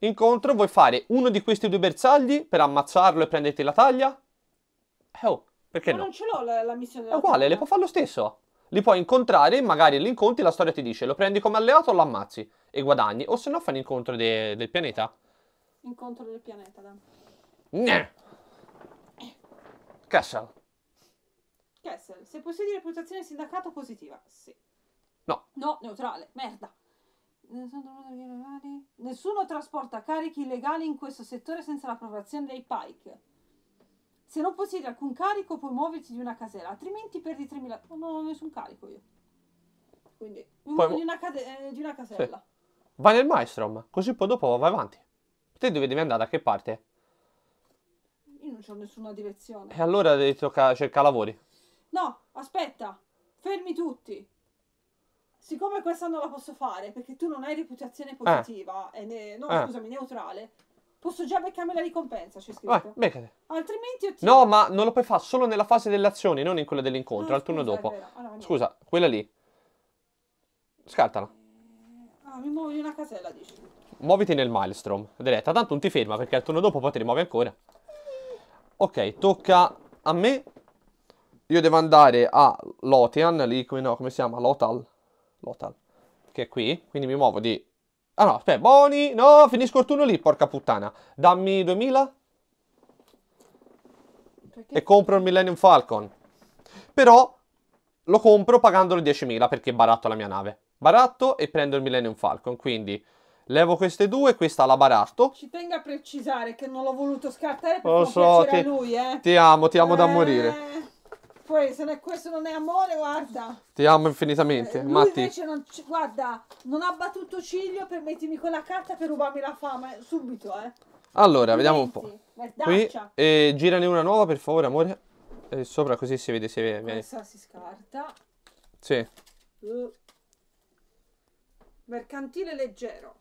Incontro, vuoi fare uno di questi due bersagli per ammazzarlo e prenderti la taglia? Eh oh, perché Ma no? non ce l'ho la, la missione. È uguale, le può fare lo stesso. Li puoi incontrare, magari li incontri, la storia ti dice lo prendi come alleato o lo ammazzi e guadagni. O se no fai l'incontro de del pianeta. Incontro del pianeta, da. Nah. Castle. Kessel, se possiedi reputazione sindacato positiva? Sì. No. No, neutrale, merda. Nessuno trasporta carichi illegali in questo settore senza l'approvazione dei Pike. Se non possiedi alcun carico puoi muoverti di una casella, altrimenti perdi 3000... non ho nessun carico io. Quindi, Poi... di, una cade... eh, di una casella. Sì. Vai nel maestrom, così poi dopo vai avanti. Te dove devi andare, da che parte? Io non ho nessuna direzione. E allora devi cercare lavori. No, aspetta, fermi tutti. Siccome questa non la posso fare perché tu non hai reputazione eh. positiva, ah. e ne... no, ah. scusami, neutrale, posso già beccarmi la ricompensa, c'è scritto. Vai, Altrimenti io No, ma non lo puoi fare solo nella fase delle azioni, non in quella dell'incontro, ah, al turno dopo. Allora, scusa, quella lì. Scartala. Eh, ah, mi muovi di una casella, dici. Muoviti nel maelstrom, diretta. Tanto non ti ferma perché al turno dopo poi ti rimuovi ancora. Ok, tocca a me io devo andare a Lotian, lì, no, come si chiama? Lotal, Lotal, che è qui, quindi mi muovo di... Ah no, aspetta, Boni, no, finisco il turno lì, porca puttana, dammi 2000 Perché? e compro il Millennium Falcon, però lo compro pagandolo 10.000 perché baratto la mia nave, baratto e prendo il Millennium Falcon, quindi... Levo queste due, questa la baratto. Ci tengo a precisare che non l'ho voluto scartare perché lo so, ti, lui, eh. Ti amo, ti amo eh... da morire questo, non è, questo non è amore, guarda. Ti amo infinitamente, eh, Matti. invece non, guarda, non ha battuto ciglio per mettermi quella carta per rubarmi la fama, eh, subito, eh. Allora, vediamo un po'. Qui, eh, girane una nuova, per favore, amore. E sopra così si vede se viene. Questa si scarta. Sì. Uh. Mercantile leggero.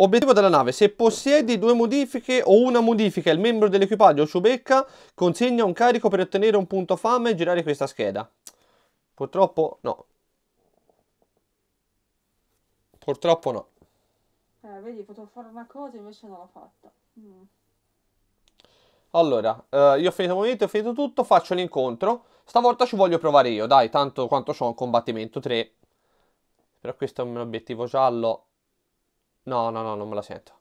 Obiettivo della nave, se possiedi due modifiche o una modifica, il membro dell'equipaggio su becca consegna un carico per ottenere un punto fame e girare questa scheda. Purtroppo no. Purtroppo no. Eh, vedi, potevo fare una cosa invece non l'ho fatta. Mm. Allora, eh, io ho finito il movimento, ho finito tutto, faccio l'incontro. Stavolta ci voglio provare io, dai, tanto quanto ho un combattimento 3. Però questo è un mio obiettivo giallo No, no, no, non me la sento.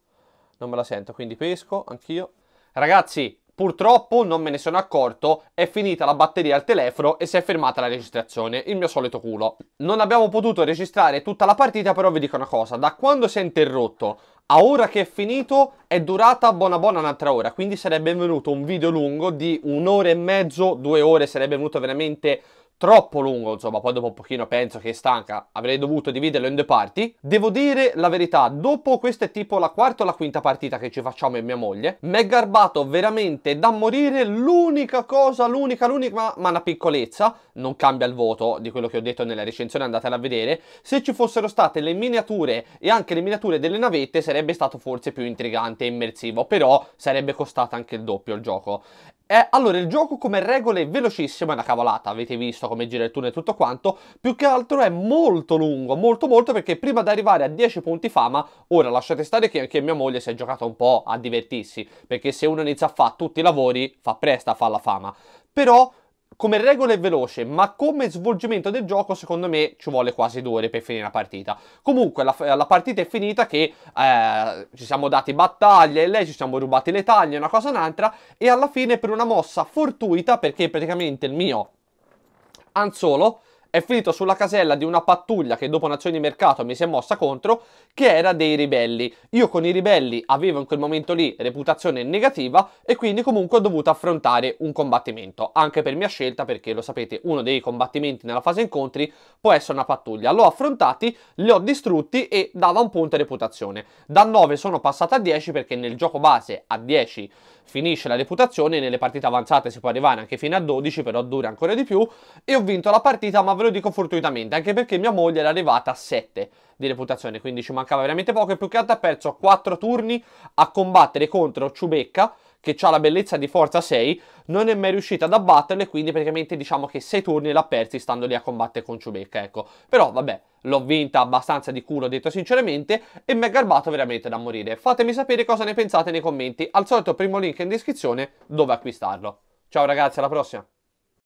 Non me la sento, quindi pesco anch'io. Ragazzi, purtroppo non me ne sono accorto, è finita la batteria al telefono e si è fermata la registrazione, il mio solito culo. Non abbiamo potuto registrare tutta la partita, però vi dico una cosa, da quando si è interrotto a ora che è finito è durata buona buona un'altra ora, quindi sarebbe venuto un video lungo di un'ora e mezzo, due ore, sarebbe venuto veramente troppo lungo, insomma, poi dopo un pochino penso che stanca, avrei dovuto dividerlo in due parti. Devo dire la verità, dopo questa è tipo la quarta o la quinta partita che ci facciamo in mia moglie, mi è garbato veramente da morire l'unica cosa, l'unica, l'unica, ma una piccolezza, non cambia il voto di quello che ho detto nella recensione, andatela a vedere, se ci fossero state le miniature e anche le miniature delle navette sarebbe stato forse più intrigante e immersivo, però sarebbe costato anche il doppio il gioco. Eh, allora, il gioco come regole è velocissimo, è una cavolata, avete visto come gira il turno e tutto quanto, più che altro è molto lungo, molto molto, perché prima di arrivare a 10 punti fama, ora lasciate stare che anche mia moglie si è giocata un po' a divertirsi, perché se uno inizia a fare tutti i lavori, fa presto a fare la fama. Però come regola è veloce, ma come svolgimento del gioco secondo me ci vuole quasi due ore per finire la partita. Comunque la, la partita è finita che eh, ci siamo dati battaglie, lei ci siamo rubati le taglie, una cosa o un'altra, e alla fine per una mossa fortuita, perché praticamente il mio Anzolo è finito sulla casella di una pattuglia che dopo un'azione di mercato mi si è mossa contro, che era dei ribelli. Io con i ribelli avevo in quel momento lì reputazione negativa e quindi comunque ho dovuto affrontare un combattimento, anche per mia scelta perché lo sapete, uno dei combattimenti nella fase incontri può essere una pattuglia. L'ho affrontati, li ho distrutti e dava un punto di reputazione. Da 9 sono passata a 10 perché nel gioco base a 10 finisce la reputazione, nelle partite avanzate si può arrivare anche fino a 12, però dura ancora di più, e ho vinto la partita, ma ve lo dico fortuitamente, anche perché mia moglie era arrivata a 7 di reputazione, quindi ci mancava veramente poco, e più che altro ha perso 4 turni a combattere contro Ciubecca, che ha la bellezza di forza 6, non è mai riuscita ad abbatterlo e quindi praticamente diciamo che 6 turni l'ha persi stando lì a combattere con Ciubecca, ecco. Però vabbè, l'ho vinta abbastanza di culo detto sinceramente e mi è garbato veramente da morire. Fatemi sapere cosa ne pensate nei commenti, al solito primo link in descrizione dove acquistarlo. Ciao ragazzi, alla prossima!